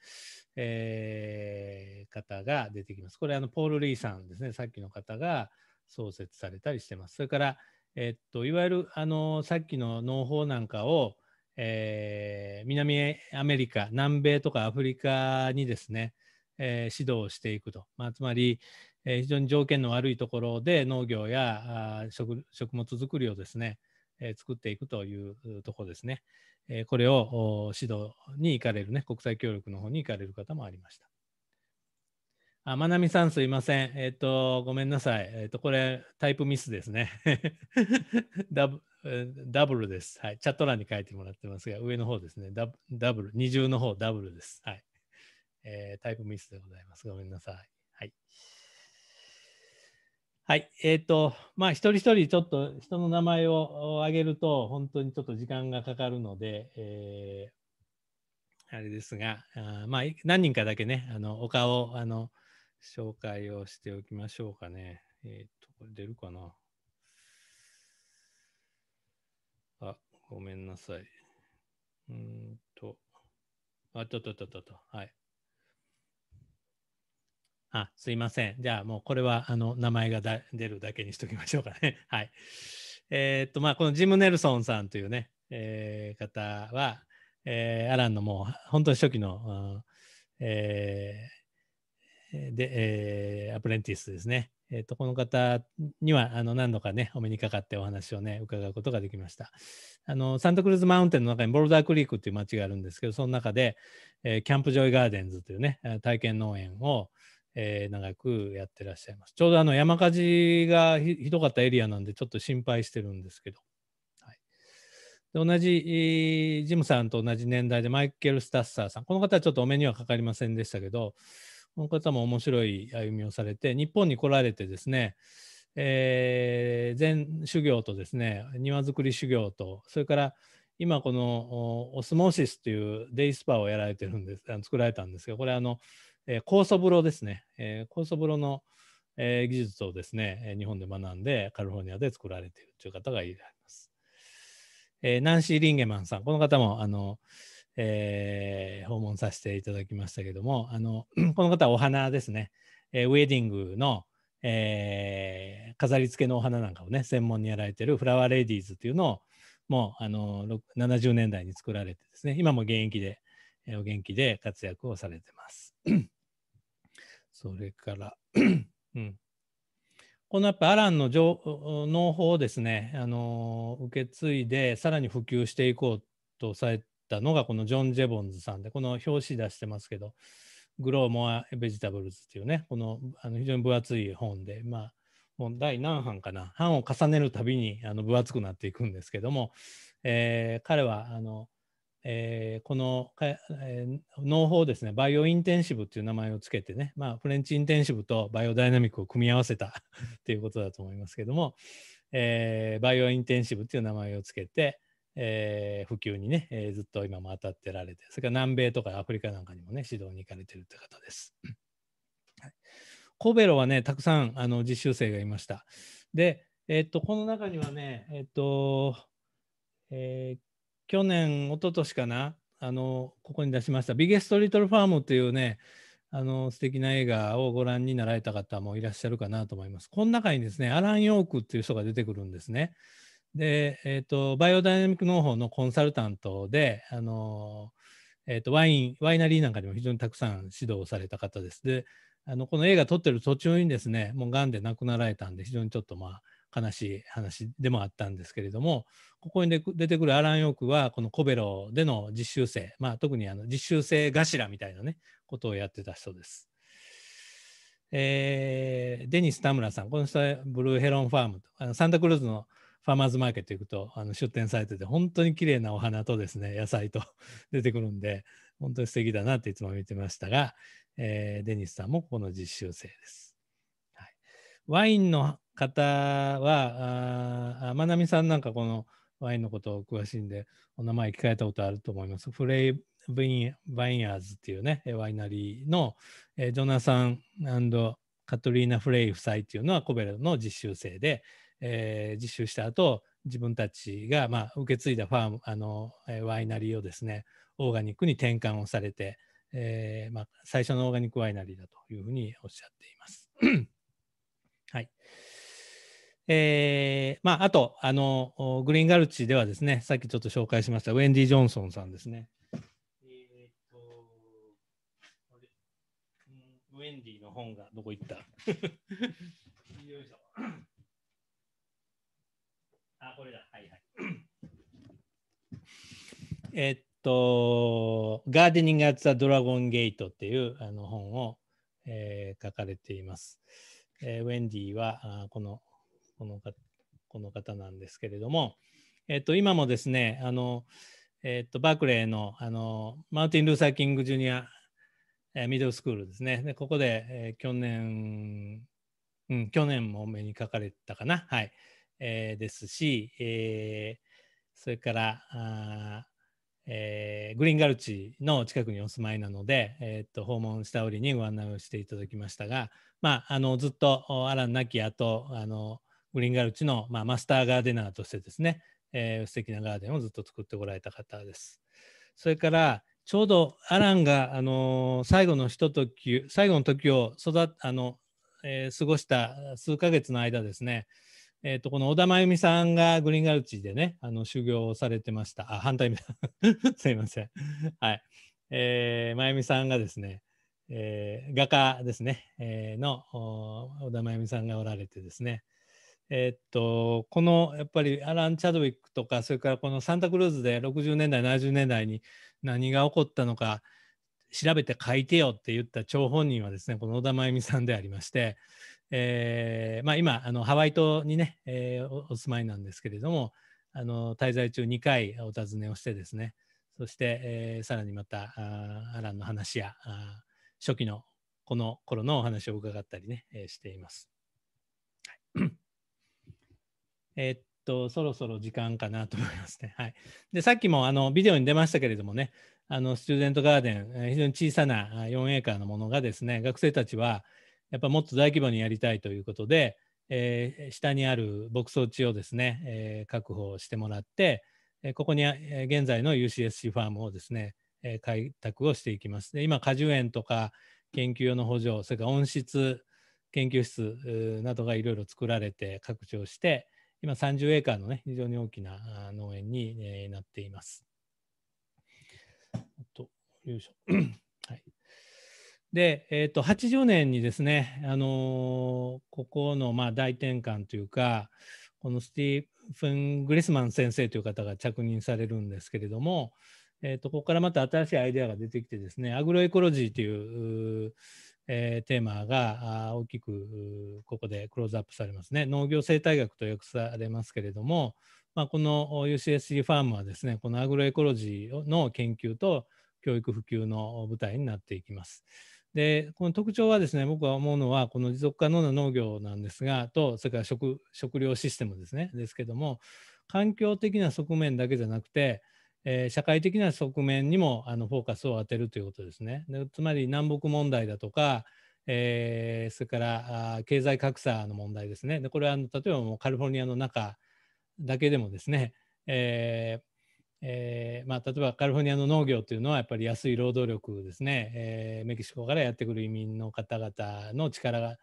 えー、方が出てきます。これ、あのポール・リーさんですね、さっきの方が、創設されたりしてます。それから、えっと、いわゆるあのさっきの農法なんかを、えー、南アメリカ、南米とかアフリカにですね、えー、指導していくと、まあ、つまり、えー、非常に条件の悪いところで農業や食物作りをですね、え作っていくというところですね、えこれを指導に行かれるね、国際協力の方に行かれる方もありました。あ、まなみさんすいません。えっ、ー、と、ごめんなさい。えっ、ー、と、これ、タイプミスですね ダブ。ダブルです。はい。チャット欄に書いてもらってますが、上の方ですね。ダダブル、二重の方、ダブルです。はい、えー、タイプミスでございます。ごめんなさい。はい。はい。えっ、ー、と、まあ、一人一人ちょっと人の名前を挙げると、本当にちょっと時間がかかるので、えー、あれですが、あまあ、何人かだけね、あのお顔あの、紹介をしておきましょうかね。えっ、と、これ出るかなあ、ごめんなさい。うんと、あ、ととととと、はい。あ、すいません。じゃあもうこれは、あの、名前がだ出るだけにしときましょうかね。はい。えっ、と、まあ、このジム・ネルソンさんというね、えー、方は、えー、アランのもう本当に初期の、うん、えー、で、えー、アプレンティスですね。えっ、ー、と、この方には、あの、何度かね、お目にかかってお話をね、伺うことができました。あの、サンタクルーズマウンテンの中にボルダークリークっていう町があるんですけど、その中で、えー、キャンプジョイガーデンズというね、体験農園を、えー、長くやってらっしゃいます。ちょうどあの、山火事がひどかったエリアなんで、ちょっと心配してるんですけど。はい、で同じ、ジムさんと同じ年代でマイケル・スタッサーさん、この方はちょっとお目にはかかりませんでしたけど、この方も面白い歩みをされて、日本に来られてですね、えー、修行とですね、庭作り修行と、それから今このオスモーシスというデイスパをやられてるんです、あの作られたんですが、これあの、えー、酵素風呂ですね、えー、酵素風呂の、えー、技術をですね、日本で学んでカリフォルニアで作られているという方がいらっしゃいます。えー、ナンシー・リンゲマンさん、この方もあの、えー、訪問させていただきましたけどもあの この方はお花ですね、えー、ウェディングの、えー、飾り付けのお花なんかをね専門にやられてるフラワーレディーズというのをもうあの70年代に作られてですね今も現役で、えー、お元気で活躍をされてます。それから、うん、このやっぱアランの農法をですね、あの受け継いでさらに普及していこうとされったのがこのジョン・ジェボンズさんでこの表紙出してますけど「グロー・モア・ベジタブルズ」っていうねこのあの非常に分厚い本でまあもう第何版かな版を重ねるたびにあの分厚くなっていくんですけども、えー、彼はあの、えー、この、えー、農法ですねバイオインテンシブっていう名前をつけてね、まあ、フレンチインテンシブとバイオダイナミックを組み合わせたっていうことだと思いますけども、えー、バイオインテンシブっていう名前をつけて、えー、普及にね、えー、ずっと今も当たってられて、それから南米とかアフリカなんかにもね、指導に行かれてるって方です。はい、コベロはね、たくさんあの実習生がいました。で、えー、っと、この中にはね、えー、っと、えー、去年、一昨年かな、あの、ここに出しました、ビゲストリトルファームというね、あの素敵な映画をご覧になられた方もいらっしゃるかなと思います。この中にですね、アラン・ヨークっていう人が出てくるんですね。で、えーと、バイオダイナミック農法のコンサルタントで、あのえーと、ワインワイナリーなんかでも非常にたくさん指導された方です。であのこの映画撮ってる途中にですねもうがんで亡くなられたんで非常にちょっとまあ悲しい話でもあったんですけれどもここに出てくるアラン・ヨークはこのコベロでの実習生、まあ、特にあの実習生頭みたいなねことをやってた人です。えー、デニス・田村さん、この人はブルーヘロンファーム、あのサンタクルーズのファーマーズマーケット行くと、あの出店されてて、本当に綺麗なお花とですね、野菜と 出てくるんで、本当に素敵だなっていつも見てましたが、えー、デニスさんもここの実習生です。はい、ワインの方は、あまなみさんなんかこのワインのことを詳しいんで、お名前聞かれたことあると思います。フレイブイン・バインヤーズっていうね、ワイナリーの、えー、ジョナサンカトリーナ・フレイ夫妻っていうのはコベルの実習生で、えー、実習した後自分たちが、まあ、受け継いだファームあの、えワイナリーをですねオーガニックに転換をされて、えーまあ、最初のオーガニックワイナリーだというふうにおっしゃっています。はいえーまあ、あとあの、グリーンガルチではですね、さっきちょっと紹介しましたウェンディ・ジョンソンさんですね。えと、ウェンディの本がどこ行った これだ。はいはい。えっと、ガーデニング・アッツ・ザ・ドラゴン・ゲートっていうあの本を、えー、書かれています。えー、ウェンディはあこのこのこの方なんですけれども、えっと、今もですね、あのえっと、バークレーのあのマウンティン・ルーサー・キング・ジュニア、えー、ミドルスクールですね。でここで、えー、去年、うん、去年もお目にかかれたかな。はい。えー、ですし、えー、それからあ、えー、グリーンガルチの近くにお住まいなので、えー、っと訪問した折にご案内をしていただきましたが、まあ、あのずっとアラン亡き後あのグリーンガルチの、まあ、マスターガーデナーとしてですね、えー、素敵なガーデンをずっと作ってこられた方です。それからちょうどアランが、あの最後のひととき最後の時を育あの、えー、過ごした数ヶ月の間ですねえっ、ー、と、この小田真由美さんがグリーンガルチでね、あの修行をされてました。あ、反対た すいません。はい。えー、真由美さんがですね、えー、画家ですね、えー、の小田真由美さんがおられてですね、えー、っと、このやっぱりアラン・チャドウィックとか、それからこのサンタクルーズで60年代、70年代に何が起こったのか、調べて書いてよって言った張本人はですね、この小田真由美さんでありまして、えーまあ、今あのハワイ島にね、えー、お住まいなんですけれどもあの滞在中2回お尋ねをしてですねそして、えー、さらにまたあアランの話やあ初期のこの頃のお話を伺ったりね、えー、しています。はい、えっとそろそろ時間かなと思いますね。はい、でさっきもあのビデオに出ましたけれどもねあのスチューデントガーデン、え非常に小さな4エーカーのものがですね学生たちは、やっぱもっと大規模にやりたいということで、えー、下にある牧草地をですね、えー、確保してもらって、えー、ここに、え現在の UCSC ファームをですね、え開拓をしていきます。で今果樹園とか研究用の補助それから温室研究室などがいろいろ作られて拡張して今30エーカーのね非常に大きな農園に、えなっています。とよいしょで、えーと、80年にですね、あのー、ここのまあ大転換というかこのスティーフン・グリスマン先生という方が着任されるんですけれども、えーと、ここからまた新しいアイデアが出てきてですねアグロエコロジーというえー、テーマが大きくここでクローズアップされますね。農業生態学と訳されますけれども、まあ、この UCSC ファームはですねこのアグロエコロジーの研究と教育普及の舞台になっていきます。でこの特徴はですね僕は思うのはこの持続可能な農業なんですがとそれから食食料システムですねですけども環境的な側面だけじゃなくて、えー、社会的な側面にもあのフォーカスを当てるということですね。でつまり南北問題だとか、えー、それから経済格差の問題ですね。でこれはあの例えばもうカリフォルニアの中だけでもですね、えーえーまあ、例えばカリフォルニアの農業というのはやっぱり安い労働力ですね、えー、メキシコからやってくる移民の方々の力が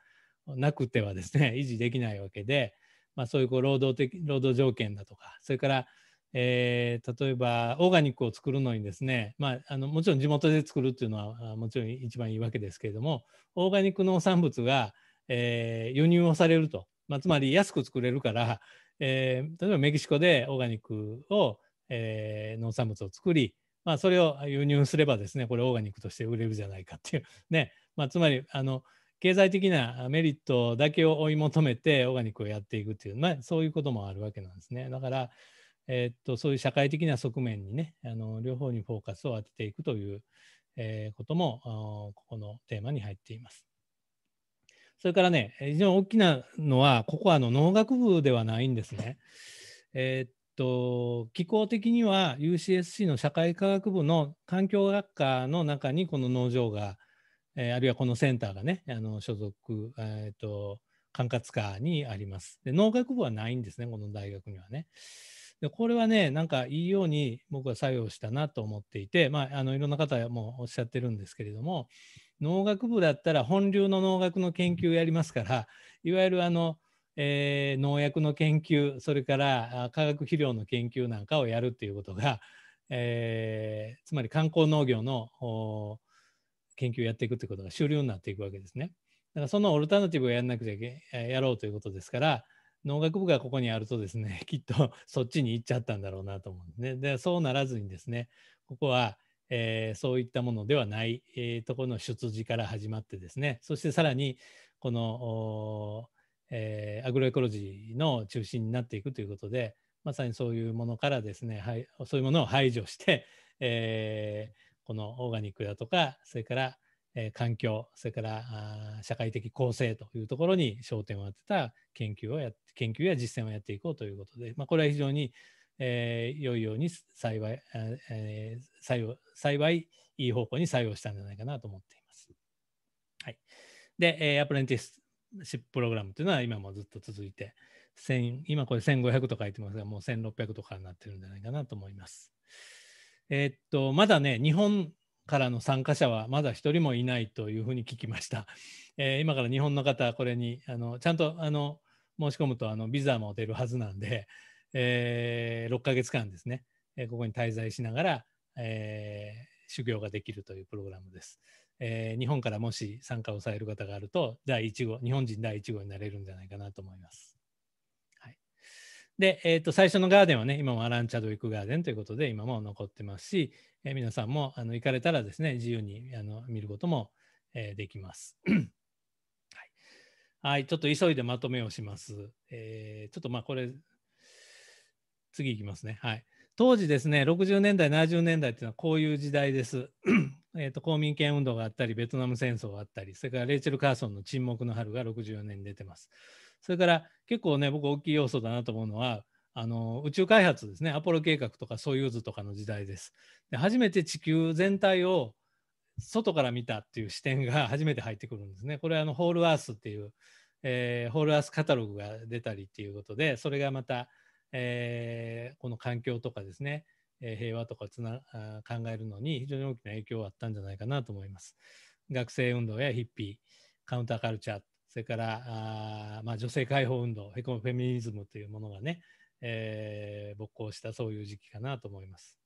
なくてはですね 維持できないわけで、まあ、そういうこう労働的労働条件だとかそれから、えー、例えばオーガニックを作るのにですね、まあ、あのもちろん地元で作るっていうのはもちろん一番いいわけですけれどもオーガニック農産物が、えー、輸入をされると、まあ、つまり安く作れるから、えー、例えばメキシコでオーガニックをえー、農産物を作り、まあ、それを輸入すればですねこれオーガニックとして売れるじゃないかっていう ね、まあ、つまりあの経済的なメリットだけを追い求めてオーガニックをやっていくっていう、まあ、そういうこともあるわけなんですねだから、えー、っとそういう社会的な側面にねあの両方にフォーカスを当てていくという、えー、こともここのテーマに入っています。それからね、非常に大きなのは、ここはあの農学部ではないんですね。えー、と、気候的には UCSC の社会科学部の環境学科の中にこの農場が、えー、あるいはこのセンターがね、あの所属、えーと、管轄下にあります。で、農学部はないんですね、この大学にはね。でこれはね、なんかいいように僕は作用したなと思っていて、まあ、あのいろんな方もおっしゃってるんですけれども、農学部だったら本流の農学の研究やりますから、いわゆるあのえー、農薬の研究それから化学肥料の研究なんかをやるっていうことが、えー、つまり観光農業の研究をやっていくということが主流になっていくわけですね。だからそのオルタナティブをやらなくちゃいけやろうということですから農学部がここにあるとですね きっとそっちに行っちゃったんだろうなと思うんですね。でそうならずにですねここは、えー、そういったものではない、えー、ところの出自から始まってですねそしてさらにこのえー、アグロエコロジーの中心になっていくということでまさにそういうものからですね、はい、そういうものを排除して、えー、このオーガニックだとかそれから、えー、環境それからあ社会的構成というところに焦点を当てた研究をや研究や実践をやっていこうということで、まあ、これは非常に、えー、良いように幸い、えー、幸いいい方向に作用したんじゃないかなと思っています。はい、で、えー、アプレンティスシッププログラムっていうのは今もずっと続いて、今これ1500と書いてますが、もう1600とかになってるんじゃないかなと思います。えー、っと、まだね、日本からの参加者はまだ一人もいないというふうに聞きました。えー、今から日本の方、これにあのちゃんとあの申し込むとあのビザも出るはずなんで、えー、6ヶ月間ですね、えここに滞在しながら、えー、修行ができるというプログラムです。えー、日本からもし参加をされる方があると、第1号、日本人第1号になれるんじゃないかなと思います。はい、で、えーと、最初のガーデンはね、今もアラン・チャドウィック・ガーデンということで、今も残ってますし、えー、皆さんもあの行かれたらですね、自由にあの見ることも、えー、できます はい。はい、ちょっと急いでまとめをします。えー、ちょっとまあこれ、次いきますね。はい。当時ですね、60年代、70年代っていうのはこういう時代です。えーと、公民権運動があったり、ベトナム戦争があったり、それからレイチェル・カーソンの沈黙の春が64年に出てます。それから結構ね、僕大きい要素だなと思うのは、あの宇宙開発ですね、アポロ計画とかソユーズとかの時代です。で初めて地球全体を外から見たっていう視点が 初めて入ってくるんですね。これはあのホールアースっていう、えー、ホールアースカタログが出たりっていうことで、それがまた、えー、この環境とかですね、平和とかつな考えるのに非常に大きな影響があったんじゃないかなと思います。学生運動やヒッピー、カウンターカルチャー、それからあ、まあ、女性解放運動、ヘコフェミニズムというものがね、えー、勃興したそういう時期かなと思います。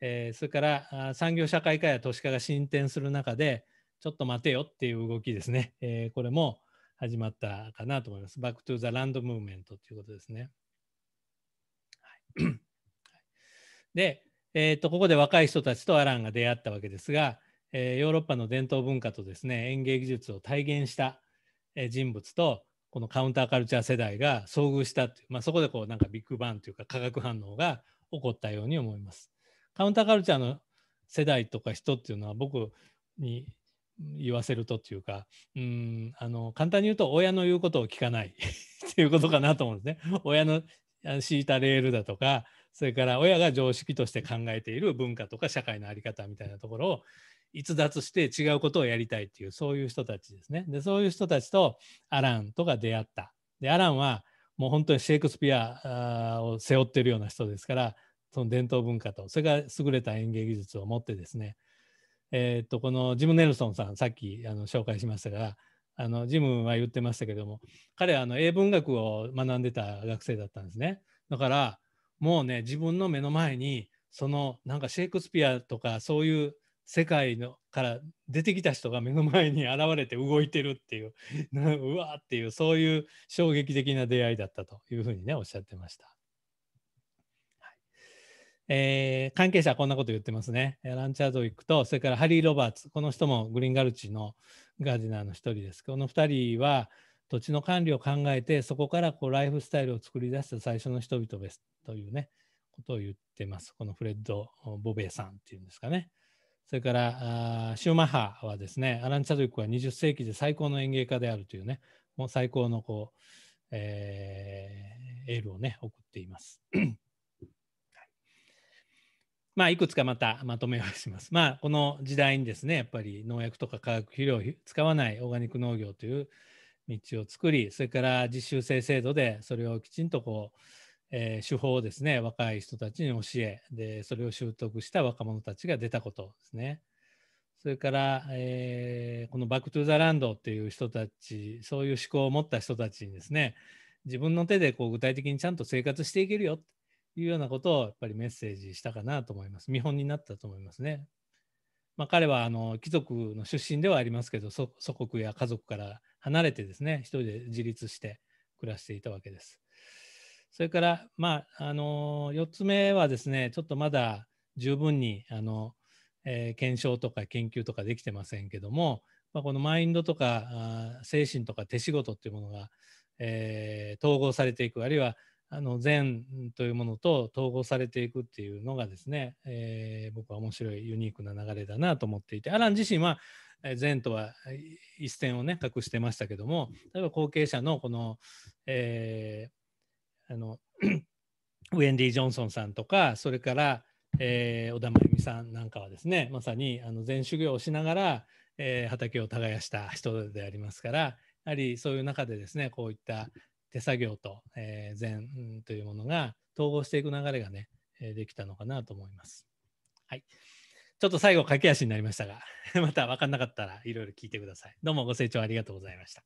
えー、それから産業社会化や都市化が進展する中で、ちょっと待てよっていう動きですね、えー、これも始まったかなと思います。バックトゥーザランドムーブメントということですね。はいで、えーと、ここで若い人たちとアランが出会ったわけですが、えー、ヨーロッパの伝統文化とですね園芸技術を体現した、え人物とこのカウンターカルチャー世代が遭遇したいう、まあ、そこでこうなんかビッグバンというか化学反応が起こったように思います。カウンターカルチャーの世代とか人っていうのは僕に言わせるとっていうかうんあの簡単に言うと親の言うことを聞かない っていうことかなと思うんですね。親の敷いたレールだとかそれから親が常識として考えている文化とか社会の在り方みたいなところを逸脱して違うことをやりたいっていうそういう人たちですね。でそういう人たちとアランとか出会った。でアランはもう本当にシェイクスピアを背負ってるような人ですからその伝統文化とそれから優れた演芸技術を持ってですね、えー、っとこのジム・ネルソンさんさっきあの紹介しましたがあのジムは言ってましたけども彼はあの英文学を学んでた学生だったんですね。だからもうね自分の目の前にそのなんかシェイクスピアとかそういう世界のから出てきた人が目の前に現れて動いてるっていう うわーっていうそういう衝撃的な出会いだったというふうにねおっしゃってました。えー、関係者はこんなこと言ってますね。ラン・チャードウィクと、それからハリー・ロバーツ、この人もグリーンガルチのガーディナーの一人です。この2人は、土地の管理を考えてそこからこうライフスタイルを作り出した最初の人々ですというねことを言ってますこのフレッド・ボベさんっていうんですかねそれからシューマッハはですねアラン・チャドリックは20世紀で最高の園芸家であるというねもう最高のこう、えー、エールをね送っています。まあ、いくつかまたまとめをします。まあ、この時代にですね、やっぱり農薬とか化学肥料を使わないオーガニック農業という道を作り、それから実習生制度でそれをきちんとこう、えー、手法をですね、若い人たちに教え、で、それを習得した若者たちが出たことですね。それから、えー、このバックトゥザランドっていう人たち、そういう思考を持った人たちにですね、自分の手でこう具体的にちゃんと生活していけるよというようなことをやっぱりメッセージしたかなと思います。見本になったと思いますね。まあ、彼はあの貴族の出身ではありますけど祖国や家族から離れてですね一人で自立して暮らしていたわけです。それから、まあ、あの4つ目はですねちょっとまだ十分にあの、えー、検証とか研究とかできてませんけども、まあ、このマインドとか精神とか手仕事っていうものが、えー、統合されていくあるいはあの善というものと統合されていくっていうのがですね、えー、僕は面白いユニークな流れだなと思っていてアラン自身は善とは一線をね隠してましたけども例えば後継者のこの,、えー、あの ウェンディ・ジョンソンさんとかそれから、えー、小田真由美さんなんかはですねまさにあの禅修行をしながら、えー、畑を耕した人でありますからやはりそういう中でですねこういった手作業と、えー、禅というものが統合していく流れがね、えできたのかなと思います。はい。ちょっと最後、駆け足になりましたが、また分かんなかったらいろいろ聞いてください。どうもご清聴ありがとうございました。